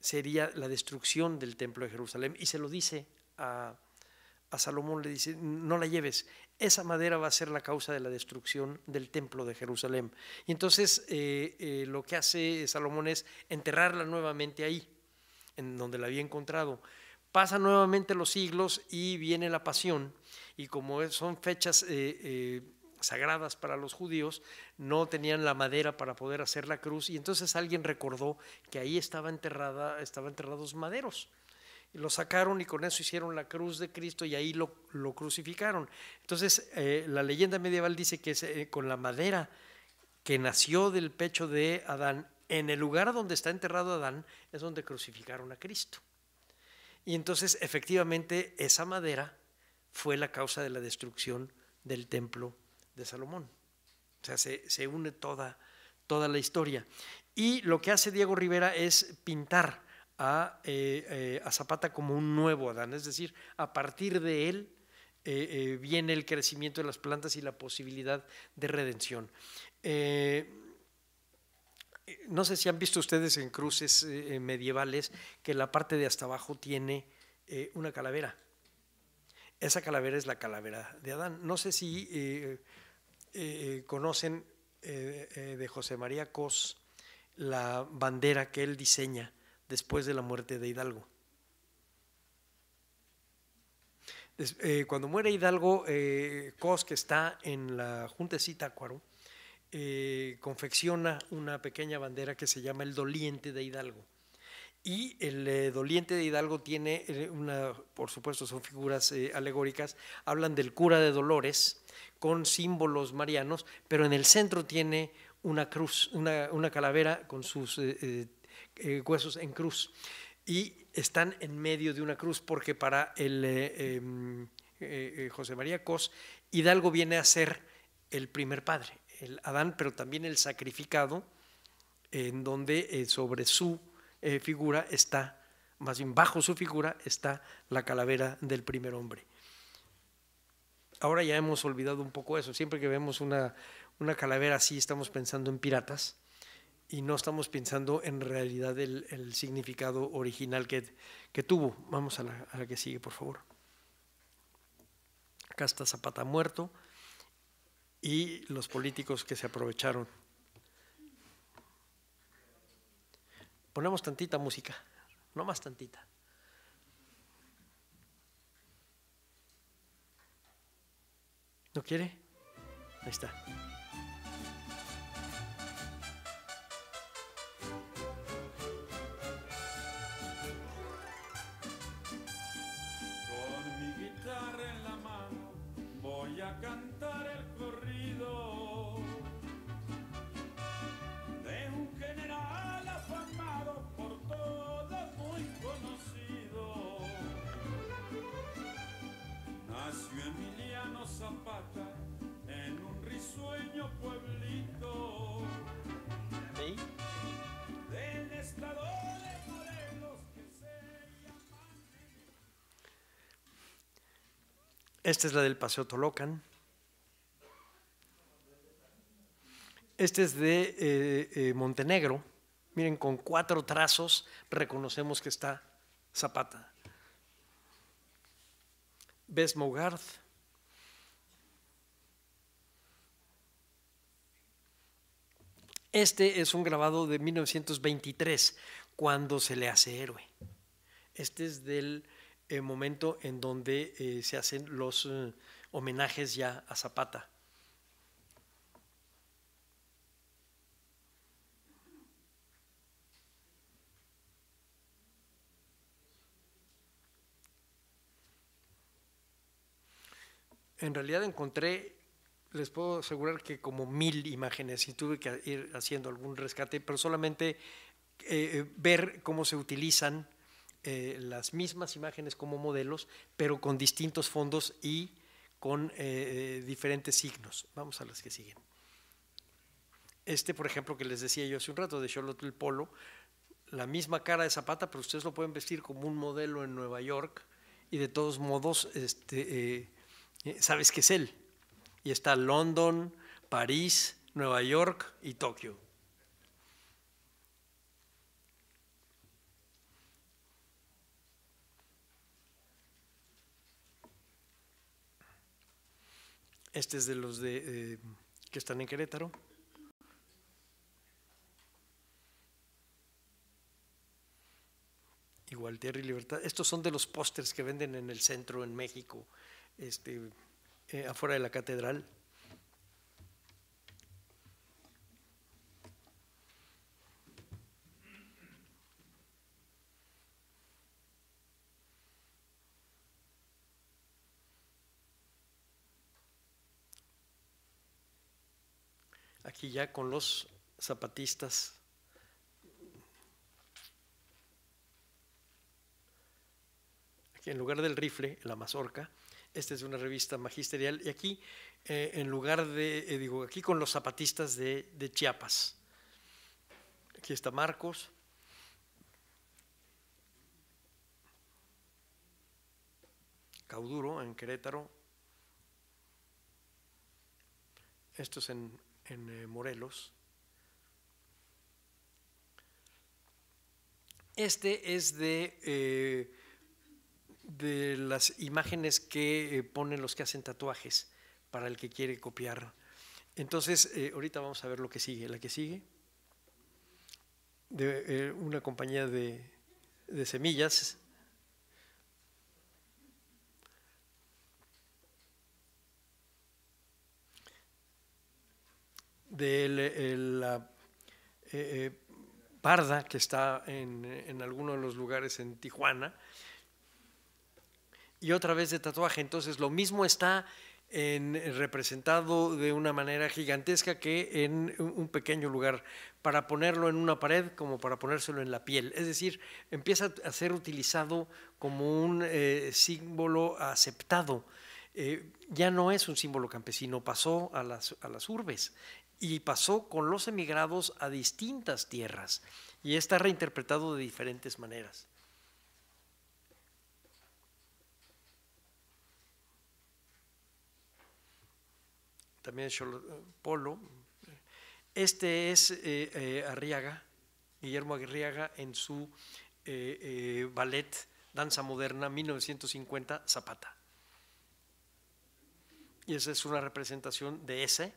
sería la destrucción del templo de Jerusalén. Y se lo dice a, Salomón, le dice, no la lleves, esa madera va a ser la causa de la destrucción del templo de Jerusalén. Y entonces eh, eh, lo que hace Salomón es enterrarla nuevamente ahí, en donde la había encontrado. Pasan nuevamente los siglos y viene la pasión, y como son fechas eh, sagradas para los judíos, no tenían la madera para poder hacer la cruz y entonces alguien recordó que ahí estaba enterrada, estaban enterrados maderos. Y lo sacaron y con eso hicieron la cruz de Cristo y ahí lo, lo crucificaron. Entonces eh, la leyenda medieval dice que eh, con la madera que nació del pecho de Adán, en el lugar donde está enterrado Adán es donde crucificaron a Cristo. Y entonces efectivamente esa madera fue la causa de la destrucción del templo de Salomón. O sea, se, une toda, toda la historia. Y lo que hace Diego Rivera es pintar a, eh, eh, Zapata como un nuevo Adán, es decir, a partir de él eh, viene el crecimiento de las plantas y la posibilidad de redención. no sé si han visto ustedes en cruces medievales que la parte de hasta abajo tiene una calavera. Esa calavera es la calavera de Adán. No sé si eh, eh, conocen eh, de José María Cos la bandera que él diseña después de la muerte de Hidalgo. cuando muere Hidalgo, Cos, que está en la Junta de confecciona una pequeña bandera que se llama el doliente de Hidalgo. Y el doliente de Hidalgo tiene una, por supuesto, son figuras alegóricas, hablan del cura de Dolores, con símbolos marianos, pero en el centro tiene una cruz, una, calavera con sus eh, eh, eh, huesos en cruz. Y están en medio de una cruz porque para el em, José María Cos, Hidalgo viene a ser el primer padre, el Adán, pero también el sacrificado, en donde sobre su figura está, más bien bajo su figura está la calavera del primer hombre. Ahora ya hemos olvidado un poco eso. Siempre que vemos una, una calavera así, estamos pensando en piratas y no estamos pensando en realidad el, significado original que, que, tuvo. Vamos a la, a la que sigue, por favor. Acá está Zapata muerto y los políticos que se aprovecharon. Ponemos tantita música, no más tantita. ¿No quiere? Ahí está. pueblito. Esta es la del Paseo Tolocan. Este es de eh, eh, Montenegro. Miren, con cuatro trazos reconocemos que está Zapata. Ves Mogarth. Este es un grabado de 1923, cuando se le hace héroe. Este es del eh, momento en donde eh, se hacen los eh, homenajes ya a Zapata. En realidad encontré les puedo asegurar que como mil imágenes y tuve que ir haciendo algún rescate, pero solamente eh, eh, ver cómo se utilizan eh, las mismas imágenes como modelos, pero con distintos fondos y con diferentes signos. Vamos a las que siguen. Este, por ejemplo, que les decía yo hace un rato, de Charlotte el Polo, la misma cara de Zapata, pero ustedes lo pueden vestir como un modelo en Nueva York y de todos modos este, sabes que es él y está London, París, Nueva York y Tokio. Este es de los de, eh, que están en Querétaro. tierra y libertad. Estos son de los pósters que venden en el centro, en México. Este, eh, afuera de la catedral. Aquí ya con los zapatistas. Aquí en lugar del rifle, la mazorca. Esta es una revista magisterial y aquí, eh, en lugar de, eh, digo, aquí con los zapatistas de, Chiapas. Aquí está Marcos. Cauduro, en Querétaro. estos en, eh, Morelos. Este es de de las imágenes que eh, ponen los que hacen tatuajes para el que quiere copiar. Entonces, eh, ahorita vamos a ver lo que sigue. La que sigue, de eh, una compañía de, de semillas. de la parda que está en, en alguno de los lugares en Tijuana, y otra vez de tatuaje. Entonces lo mismo está eh, representado de una manera gigantesca que en un pequeño lugar, para ponerlo en una pared como para ponérselo en la piel. Es decir, empieza a ser utilizado como un eh, símbolo aceptado. Eh, ya no es un símbolo campesino, pasó a las, a las urbes y pasó con los emigrados a distintas tierras y está reinterpretado de diferentes maneras. también eh, Polo. Este es eh, eh, Arriaga, Guillermo Arriaga, en su ballet Danza Moderna 1950 Zapata. Y esa es una representación de ese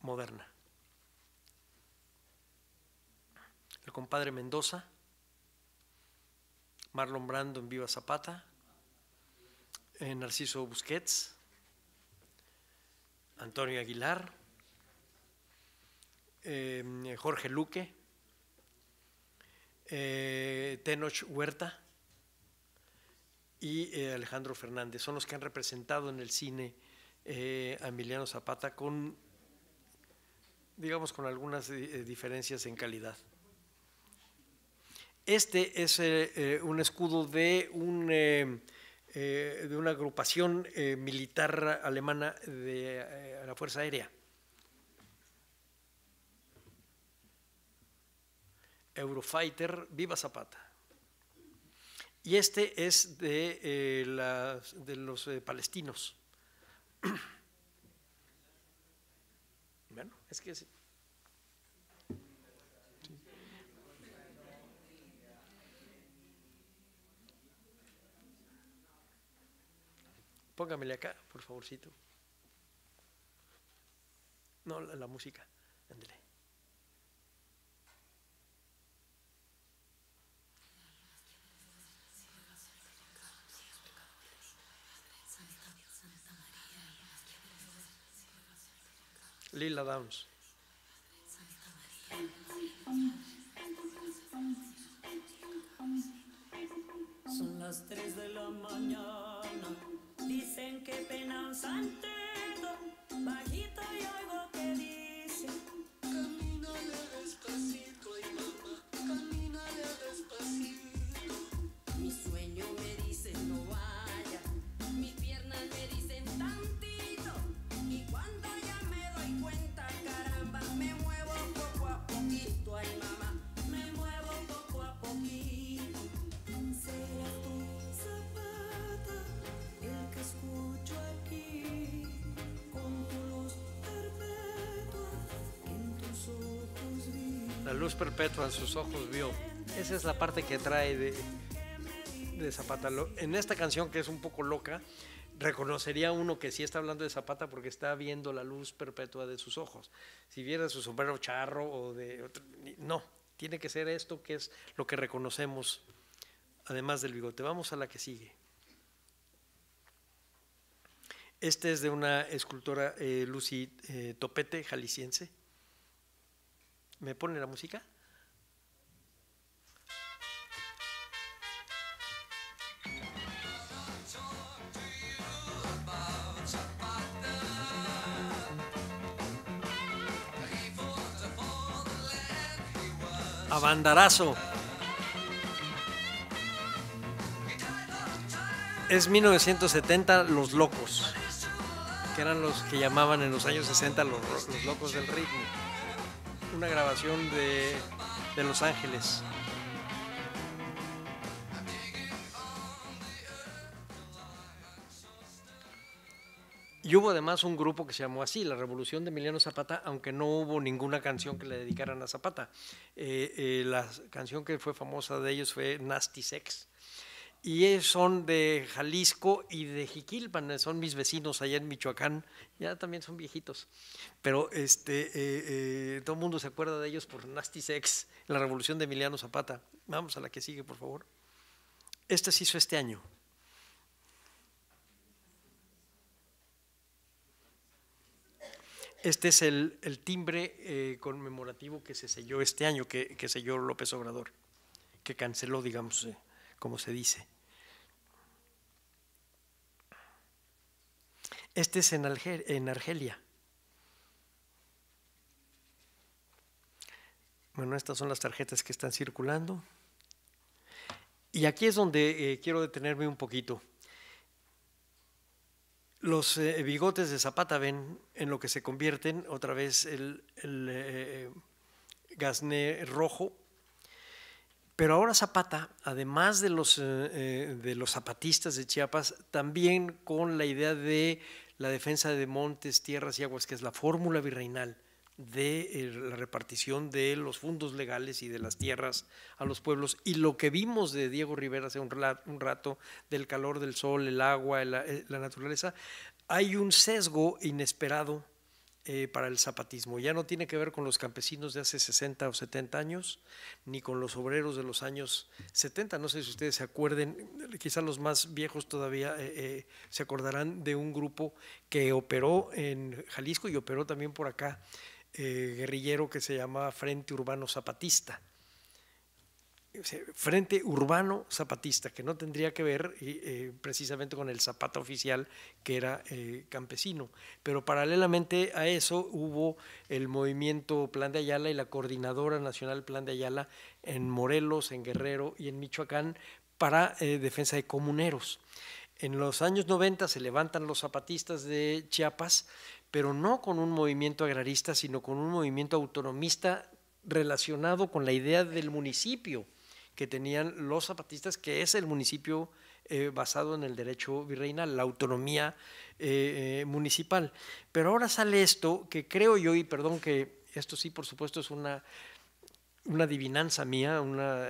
moderna. El compadre Mendoza, Marlon Brando en Viva Zapata, Narciso Busquets, Antonio Aguilar, em, Jorge Luque, eh, Tenoch Huerta y eh, Alejandro Fernández. Son los que han representado en el cine a eh, Emiliano Zapata con, digamos, con algunas diferencias en calidad. Este es un escudo de un em, eh, de una agrupación eh, militar alemana de eh, la Fuerza Aérea. Eurofighter, viva Zapata. Y este es de, de los palestinos. bueno, es que... Póngamele acá, por favorcito. No, la, música. André. Lila Downs. Son las tres de la mañana Dicen que pena un santeto, bajito y oigo que dice. la luz perpetua en sus ojos vio. Esa es la parte que trae de, Zapata. En esta canción que es un poco loca, reconocería uno que sí está hablando de Zapata porque está viendo la luz perpetua de sus ojos. Si viera su sombrero charro o de otro, no, tiene que ser esto que es lo que reconocemos además del bigote. Vamos a la que sigue. Este es de una escultora eh, Lucy eh, Topete, jalisciense. ¿Me pone la música? A bandarazo. Es 1970 Los Locos, que eran los que llamaban en los años 60 los locos del ritmo una grabación de, Los Ángeles. Y hubo además un grupo que se llamó así, La Revolución de Emiliano Zapata, aunque no hubo ninguna canción que le dedicaran a Zapata. Eh, eh, la canción que fue famosa de ellos fue Nasty Sex y son de Jalisco y de Jiquilpan, son mis vecinos allá en Michoacán, ya también son viejitos, pero este, eh, eh, todo el mundo se acuerda de ellos por Nasty Sex, la revolución de Emiliano Zapata. Vamos a la que sigue, por favor. Este se hizo este año. Este es el, timbre eh, conmemorativo que se selló este año, que selló López Obrador, que canceló, digamos, como se dice. Este es en, Argelia. Bueno, estas son las tarjetas que están circulando. Y aquí es donde eh, quiero detenerme un poquito. Los eh, bigotes de Zapata ven en lo que se convierten otra vez el, el eh, gasné rojo. Pero ahora Zapata, además de los, de los zapatistas de Chiapas, también con la idea de la defensa de montes, tierras y aguas, que es la fórmula virreinal de eh, la repartición de los fondos legales y de las tierras a los pueblos. Y lo que vimos de Diego Rivera hace un rato, del calor del sol, el agua, eh, la, naturaleza, hay un sesgo inesperado eh, para el zapatismo. Ya no tiene que ver con los campesinos de hace 60 o 70 años, ni con los obreros de los años 70. No sé si ustedes se acuerden, quizás los más viejos todavía eh, eh, se acordarán de un grupo que operó en Jalisco y operó también por acá, guerrillero que se llamaba Frente Urbano Zapatista Frente Urbano Zapatista, que no tendría que ver eh, precisamente con el zapato oficial, que era eh, campesino. Pero paralelamente a eso hubo el movimiento Plan de Ayala y la Coordinadora Nacional Plan de Ayala en Morelos, en Guerrero y en Michoacán para eh, defensa de comuneros. En los años 90 se levantan los zapatistas de Chiapas, pero no con un movimiento agrarista, sino con un movimiento autonomista relacionado con la idea del municipio que tenían los zapatistas, que es el municipio eh, basado en el derecho virreinal, la autonomía eh, eh, municipal. Pero ahora sale esto que creo yo, y perdón que esto sí, por supuesto, es una, una adivinanza mía, una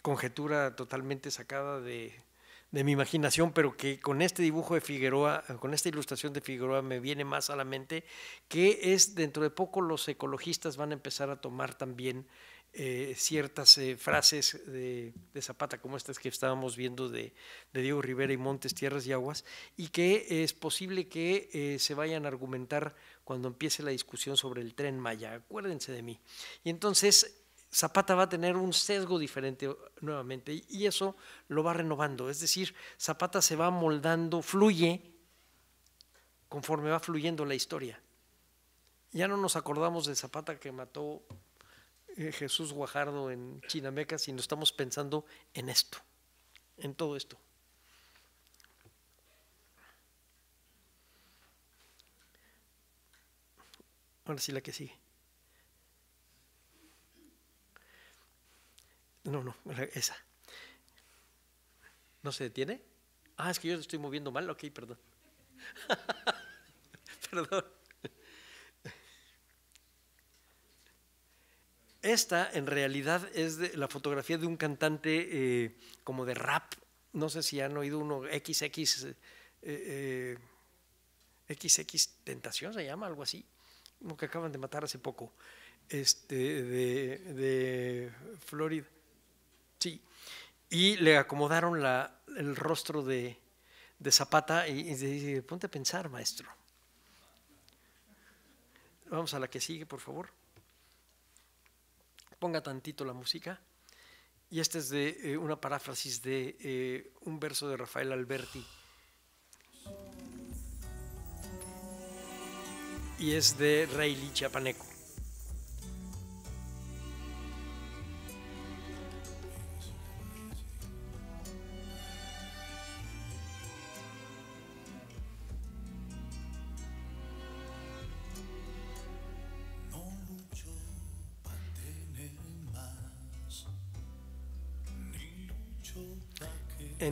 conjetura totalmente sacada de, de mi imaginación, pero que con este dibujo de Figueroa, con esta ilustración de Figueroa me viene más a la mente, que es dentro de poco los ecologistas van a empezar a tomar también eh, ciertas eh, frases de, Zapata, como estas que estábamos viendo de, Diego Rivera y Montes, Tierras y Aguas, y que es posible que eh, se vayan a argumentar cuando empiece la discusión sobre el tren Maya. Acuérdense de mí. Y entonces Zapata va a tener un sesgo diferente nuevamente, y eso lo va renovando. Es decir, Zapata se va moldando, fluye conforme va fluyendo la historia. Ya no nos acordamos de Zapata que mató eh, Jesús Guajardo en Chinameca si no estamos pensando en esto, en todo esto. Ahora sí la que sigue. No, no, esa. ¿No se detiene? Ah, es que yo estoy moviendo mal, ok, perdón. perdón. Esta en realidad es de la fotografía de un cantante eh, como de rap. No sé si han oído uno XX, XX eh, eh, Tentación se llama, algo así. Uno que acaban de matar hace poco. Este, de, Florida. Sí. Y le acomodaron el rostro de, Zapata y, dice, ponte a pensar, maestro. Vamos a la que sigue, por favor ponga tantito la música. Y esta es de eh, una paráfrasis de eh, un verso de Rafael Alberti. Y es de Reilly Chapaneco.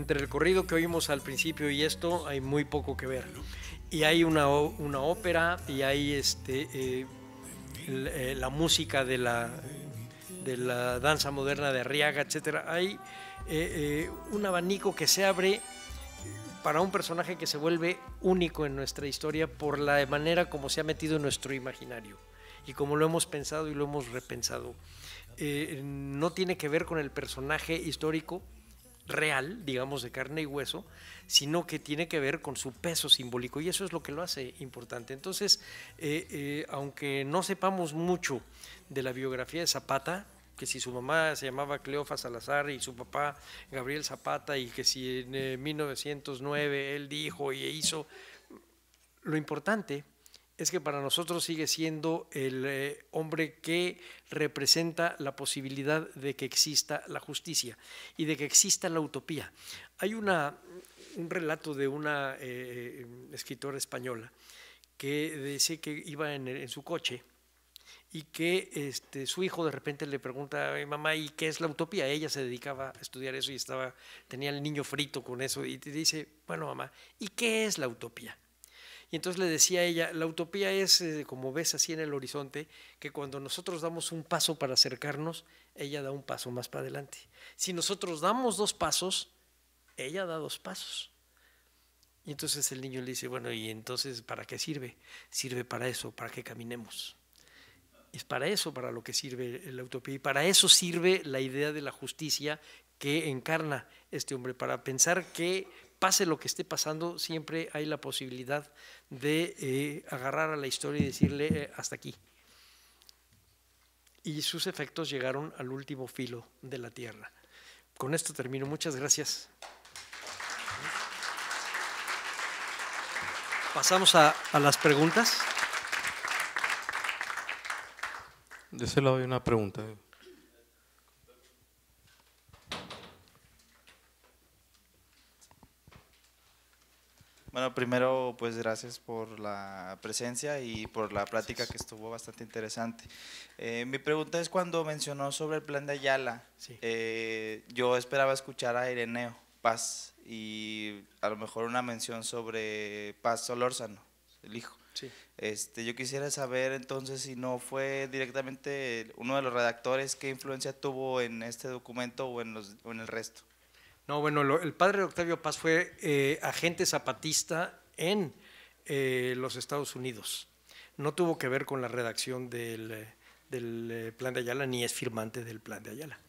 entre el corrido que oímos al principio y esto hay muy poco que ver. Y hay una, una ópera y hay este, eh, eh, la, música de la, de la danza moderna de Arriaga, etc. Hay eh, un abanico que se abre para un personaje que se vuelve único en nuestra historia por la manera como se ha metido en nuestro imaginario y como lo hemos pensado y lo hemos repensado. no tiene que ver con el personaje histórico, real, digamos, de carne y hueso, sino que tiene que ver con su peso simbólico y eso es lo que lo hace importante. Entonces, eh, eh, aunque no sepamos mucho de la biografía de Zapata, que si su mamá se llamaba Cleofa Salazar y su papá Gabriel Zapata y que si en 1909 eh, él dijo y hizo, lo importante es que para nosotros sigue siendo el eh, hombre que representa la posibilidad de que exista la justicia y de que exista la utopía. Hay una, un relato de una eh, eh, escritora española que dice que iba en, su coche y que este, su hijo de repente le pregunta a mamá, ¿y qué es la utopía? Ella se dedicaba a estudiar eso y estaba, tenía el niño frito con eso y te dice, bueno mamá, ¿y qué es la utopía? Y entonces le decía ella, la utopía es, eh, como ves así en el horizonte, que cuando nosotros damos un paso para acercarnos, ella da un paso más para adelante. Si nosotros damos dos pasos, ella da dos pasos. Y entonces el niño le dice, bueno, ¿y entonces para qué sirve? Sirve para eso, para que caminemos. Es para eso para lo que sirve la utopía y para eso sirve la idea de la justicia que encarna este hombre, para pensar que pase lo que esté pasando, siempre hay la posibilidad de eh, agarrar a la historia y decirle eh, hasta aquí. Y sus efectos llegaron al último filo de la tierra. Con esto termino. Muchas gracias. Pasamos a, a las preguntas. De ese lado hay una pregunta. Bueno, primero, pues gracias por la presencia y por la plática que estuvo bastante interesante. Eh, mi pregunta es cuando mencionó sobre el plan de Ayala, eh, yo esperaba escuchar a Ireneo Paz y a lo mejor una mención sobre Paz Solórzano, el hijo. Este, yo quisiera saber entonces si no fue directamente uno de los redactores qué influencia tuvo en este documento o en, los, o en el resto. No, bueno, el padre Octavio Paz fue eh, agente zapatista en eh, los Estados Unidos. No tuvo que ver con la redacción del, eh, plan de Ayala, ni es firmante del plan de Ayala.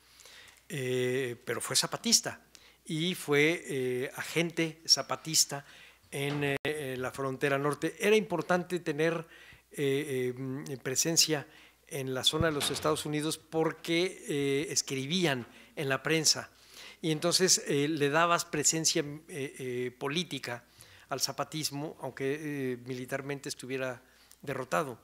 pero fue zapatista y fue agente zapatista en la frontera norte. Era importante tener presencia en la zona de los Estados Unidos porque escribían en la prensa y entonces eh, le dabas presencia eh, eh, política al zapatismo, aunque militarmente estuviera derrotado.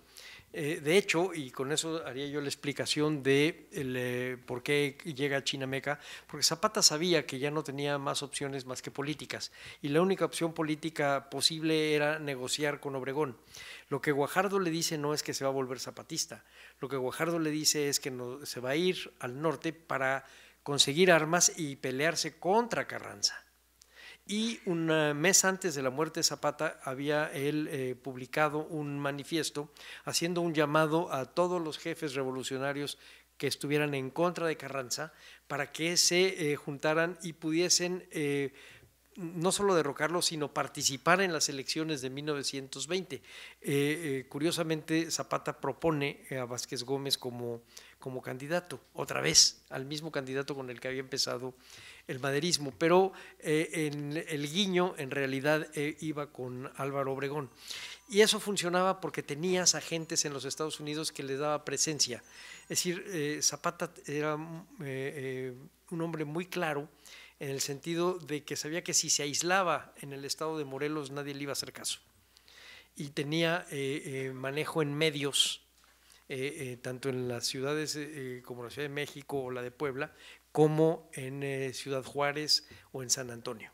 de hecho, y con eso haría yo la explicación de por qué llega a Chinameca, porque Zapata sabía que ya no tenía más opciones más que políticas, y la única opción política posible era negociar con Obregón. Lo que Guajardo le dice no es que se va a volver zapatista, lo que Guajardo le dice es que no, se va a ir al norte para conseguir armas y pelearse contra Carranza. Y un eh, mes antes de la muerte de Zapata había él eh, publicado un manifiesto haciendo un llamado a todos los jefes revolucionarios que estuvieran en contra de Carranza para que se eh, juntaran y pudiesen no solo derrocarlo, sino participar en las elecciones de 1920. Eh, eh, curiosamente, Zapata propone a Vázquez Gómez como, como candidato, otra vez, al mismo candidato con el que había empezado el maderismo, pero eh, en el guiño en realidad iba con Álvaro Obregón. Y eso funcionaba porque tenías agentes en los Estados Unidos que le daba presencia. Es decir, Zapata era un hombre muy claro en el sentido de que sabía que si se aislaba en el estado de Morelos nadie le iba a hacer caso. Y tenía eh, eh, manejo en medios, eh, tanto en las ciudades como la Ciudad de México o la de Puebla, como en Ciudad Juárez o en San Antonio.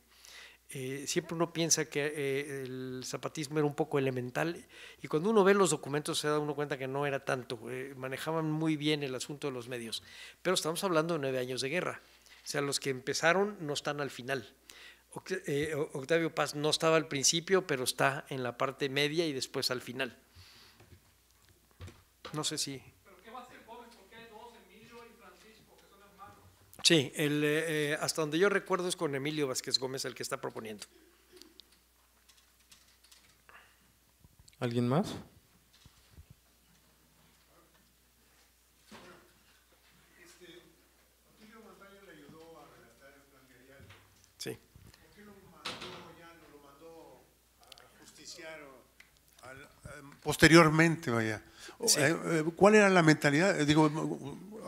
siempre uno piensa que el zapatismo era un poco elemental y cuando uno ve los documentos se da uno cuenta que no era tanto, manejaban muy bien el asunto de los medios, pero estamos hablando de nueve años de guerra, o sea, los que empezaron no están al final. Eh, Octavio Paz no estaba al principio, pero está en la parte media y después al final. No sé si. ¿Pero qué va a ser Gómez? Porque hay dos, Emilio y Francisco, que son hermanos. Sí, el, eh, eh, hasta donde yo recuerdo es con Emilio Vázquez Gómez el que está proponiendo. ¿Alguien más? posteriormente, vaya. Eh, eh, ¿Cuál era la mentalidad? Eh, digo,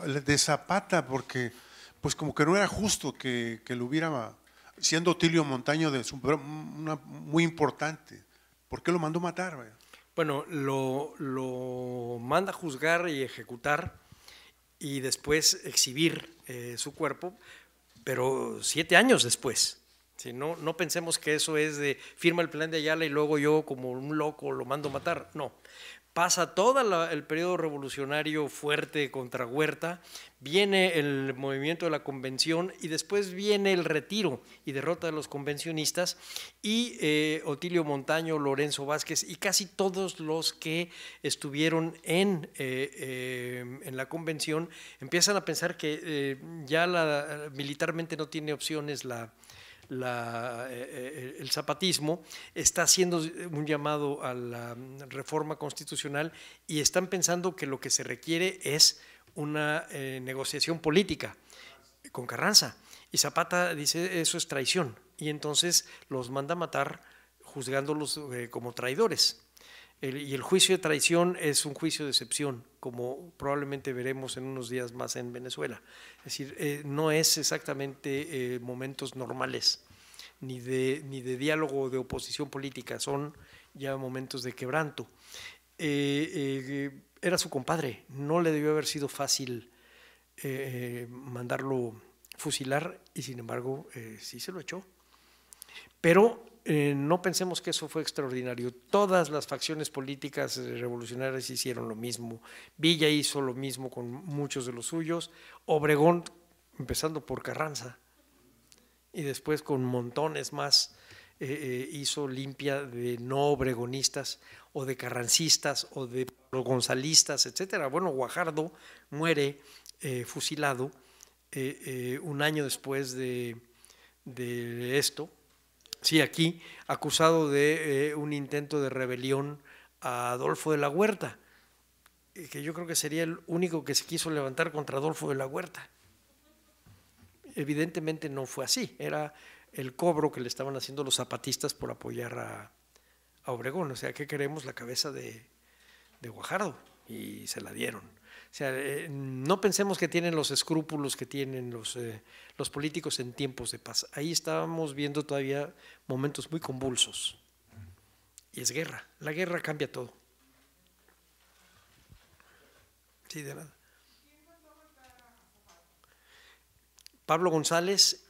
de Zapata, porque pues como que no era justo que, lo hubiera, siendo Tilio Montaño de su, mm, muy importante, ¿por qué lo mandó matar? Vaya? Bueno, lo, lo, manda a juzgar y ejecutar y después exhibir su cuerpo, pero siete años después no, no pensemos que eso es de firma el plan de Ayala y luego yo como un loco lo mando a matar. No. Pasa todo el periodo revolucionario fuerte contra Huerta, viene el movimiento de la convención y después viene el retiro y derrota de los convencionistas y eh, Otilio Montaño, Lorenzo Vázquez y casi todos los que estuvieron en, eh, eh, en la convención empiezan a pensar que ya la, militarmente no tiene opciones la, eh, eh, el zapatismo, está haciendo un llamado a la reforma constitucional y están pensando que lo que se requiere es una eh, negociación política con Carranza. Y Zapata dice, eso es traición. Y entonces los manda a matar juzgándolos como traidores y el juicio de traición es un juicio de excepción, como probablemente veremos en unos días más en Venezuela. Es decir, eh, no es exactamente eh, momentos normales, ni de, ni de diálogo de oposición política, son ya momentos de quebranto. Eh, era su compadre, no le debió haber sido fácil mandarlo fusilar y sin embargo sí se lo echó. Pero eh, no pensemos que eso fue extraordinario. Todas las facciones políticas revolucionarias hicieron lo mismo. Villa hizo lo mismo con muchos de los suyos. Obregón, empezando por Carranza, y después con montones más, eh, eh, hizo limpia de no obregonistas o de carrancistas o de gonzalistas, etc. Bueno, Guajardo muere fusilado un año después de esto sí, aquí, acusado de eh, un intento de rebelión a Adolfo de la Huerta, que yo creo que sería el único que se quiso levantar contra Adolfo de la Huerta. Evidentemente no fue así, era el cobro que le estaban haciendo los zapatistas por apoyar a, Obregón, o sea, que queremos la cabeza de, de Guajardo, y se la dieron. O sea, eh, no pensemos que tienen los escrúpulos que tienen los, eh, los políticos en tiempos de paz. Ahí estábamos viendo todavía momentos muy convulsos. Y es guerra. La guerra cambia todo. Sí, de nada. Pablo González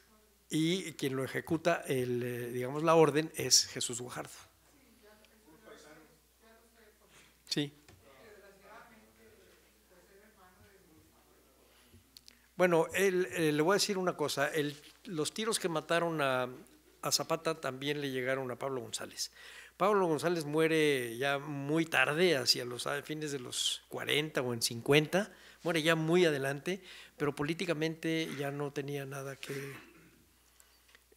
y quien lo ejecuta, el, eh, digamos, la orden es Jesús Guajardo. Sí. Bueno, él, eh, le voy a decir una cosa, los tiros que mataron a, Zapata también le llegaron a Pablo González. Pablo González muere ya muy tarde, hacia los fines de los 40 o en 50, muere ya muy adelante, pero políticamente ya no tenía nada que, eh,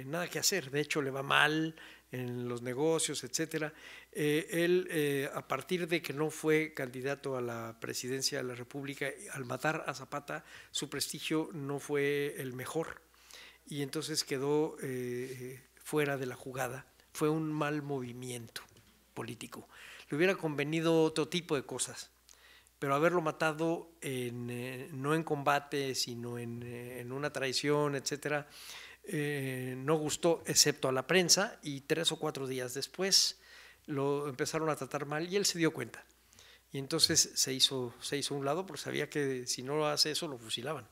eh, nada que hacer. De hecho, le va mal, en los negocios, etcétera. Eh, él, eh, a partir de que no fue candidato a la presidencia de la República, al matar a Zapata, su prestigio no fue el mejor y entonces quedó eh, fuera de la jugada. Fue un mal movimiento político. Le hubiera convenido otro tipo de cosas, pero haberlo matado no en combate, sino en, en una traición, etcétera eh, no gustó excepto a la prensa y tres o cuatro días después lo empezaron a tratar mal y él se dio cuenta. Y entonces se hizo, se hizo un lado porque sabía que si no lo hace eso lo fusilaban.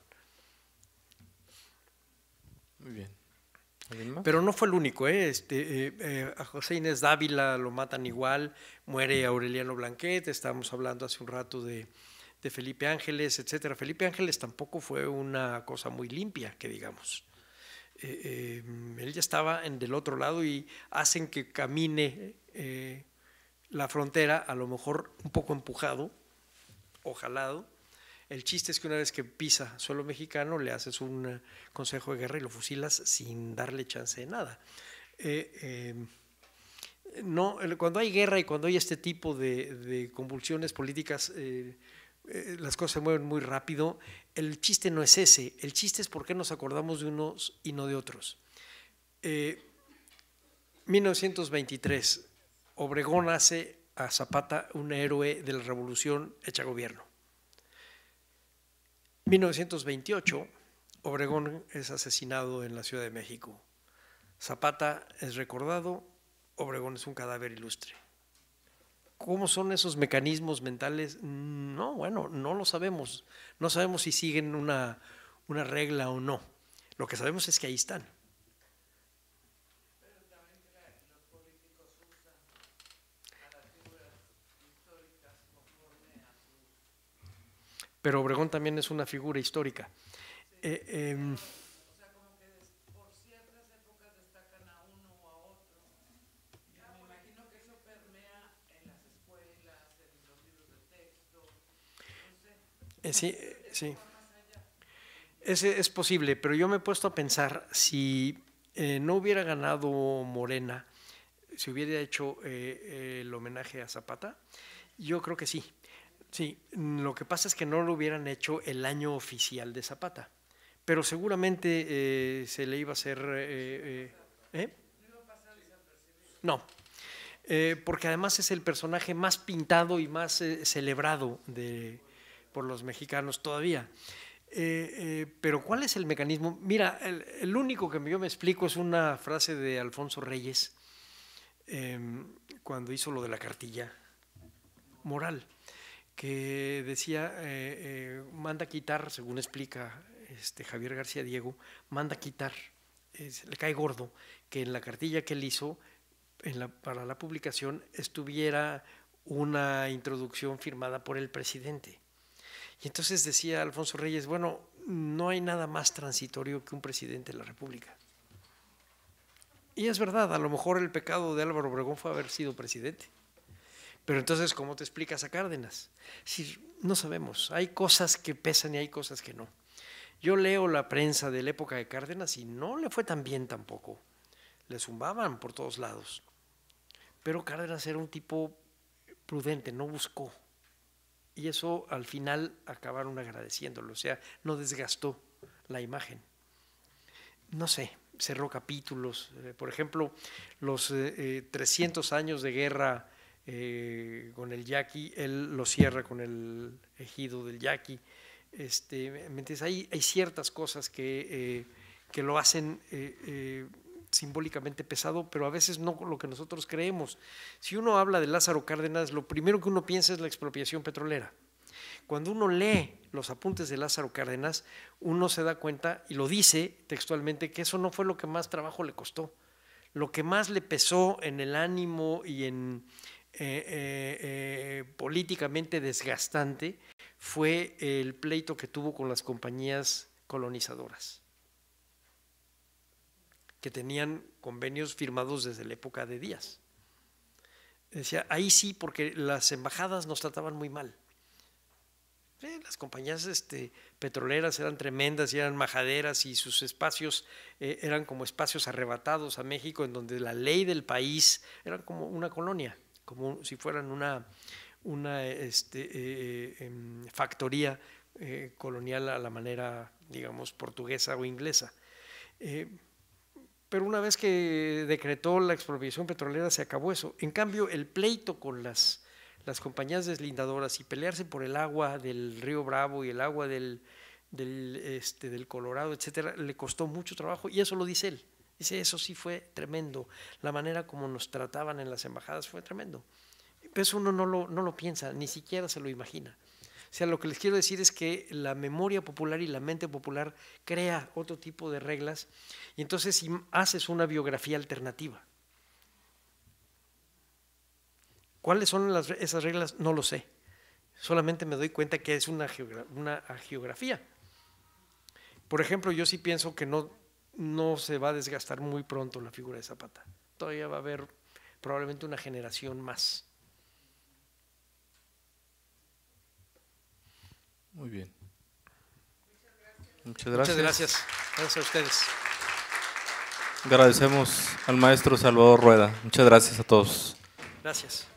Muy bien. Pero no fue el único, ¿eh? Este, eh, ¿eh? a José Inés Dávila lo matan igual, muere Aureliano Blanquet, estábamos hablando hace un rato de, de Felipe Ángeles, etcétera. Felipe Ángeles tampoco fue una cosa muy limpia, que digamos. Eh, em, él ya estaba en del otro lado y hacen que camine eh, la frontera, a lo mejor un poco empujado o jalado. El chiste es que una vez que pisa suelo mexicano, le haces un consejo de guerra y lo fusilas sin darle chance de nada. Eh, em, no, cuando hay guerra y cuando hay este tipo de, de convulsiones políticas, las cosas se mueven muy rápido el chiste no es ese, el chiste es por qué nos acordamos de unos y no de otros. 1923, eh, Obregón hace a Zapata un héroe de la revolución hecha gobierno. 1928, Obregón es asesinado en la Ciudad de México. Zapata es recordado, Obregón es un cadáver ilustre. ¿Cómo son esos mecanismos mentales? Mm, no, bueno, no lo sabemos. No sabemos si siguen una, regla o no. Lo que sabemos es que ahí están. Pero Obregón también es una figura histórica. Eh, em, Eh, sí, eh, sí. es posible, pero yo me he puesto a pensar si eh, no hubiera ganado Morena, si hubiera hecho el homenaje a Zapata, yo creo que sí. Sí, lo que pasa es que no lo hubieran hecho el año oficial de Zapata, pero seguramente se le iba a hacer... No, porque además es el personaje más pintado y más celebrado de, por los mexicanos todavía. Eh, eh, pero ¿cuál es el mecanismo? Mira, el, único que yo me explico es una frase de Alfonso Reyes em, cuando hizo lo de la cartilla moral, que decía, eh, manda quitar, según explica este, Javier García Diego, manda quitar, le cae gordo, que en la cartilla que él hizo en la, para la publicación estuviera una introducción firmada por el presidente y entonces decía Alfonso Reyes, bueno, no hay nada más transitorio que un presidente de la República. Y es verdad, a lo mejor el pecado de Álvaro Obregón fue haber sido presidente. Pero entonces, ¿cómo te explicas a Cárdenas? Si no sabemos, hay cosas que pesan y hay cosas que no. Yo leo la prensa de la época de Cárdenas y no le fue tan bien tampoco. Le zumbaban por todos lados. Pero Cárdenas era un tipo prudente, no buscó, y eso al final acabaron agradeciéndolo, o sea, no desgastó la imagen. No sé, cerró capítulos. Eh, por ejemplo, los 300 eh, eh, años de guerra con el yaqui, él lo cierra con el ejido del yaqui. Este, hay, hay, ciertas cosas que, que lo hacen simbólicamente pesado, pero a veces no lo que nosotros creemos. Si uno habla de Lázaro Cárdenas, lo primero que uno piensa es la expropiación petrolera. Cuando uno lee los apuntes de Lázaro Cárdenas, uno se da cuenta, y lo dice textualmente, que eso no fue lo que más trabajo le costó. Lo que más le pesó en el ánimo y en eh, eh, eh, políticamente desgastante fue el pleito que tuvo con las compañías colonizadoras que tenían convenios firmados desde la época de Díaz. Decía, ahí sí, porque las embajadas nos trataban muy mal. las compañías este, petroleras eran tremendas y eran majaderas y sus espacios eh, eran como espacios arrebatados a México en donde la ley del país era como una colonia, como si fueran una, una este, eh, eh, em, factoría colonial a la manera, digamos, portuguesa o inglesa. Pero una vez que decretó la expropiación petrolera se acabó eso. En cambio, el pleito con las, las compañías deslindadoras y pelearse por el agua del río Bravo y el agua del, este, del Colorado, etcétera, le costó mucho trabajo y eso lo dice él. Dice, eso sí fue tremendo. La manera como nos trataban en las embajadas fue tremendo. eso uno no no lo piensa, ni siquiera se lo imagina. O sea, lo que les quiero decir es que la memoria popular y la mente popular crea otro tipo de reglas y entonces si haces una biografía alternativa. ¿Cuáles son esas reglas? No lo sé. Solamente me doy cuenta que es una, geografía. Por ejemplo, yo sí pienso que no, no se va a desgastar muy pronto la figura de Zapata. Todavía va a haber probablemente una generación más Muy bien. Muchas gracias. Muchas gracias. Gracias a ustedes. Agradecemos al maestro Salvador Rueda. Muchas gracias a todos. Gracias.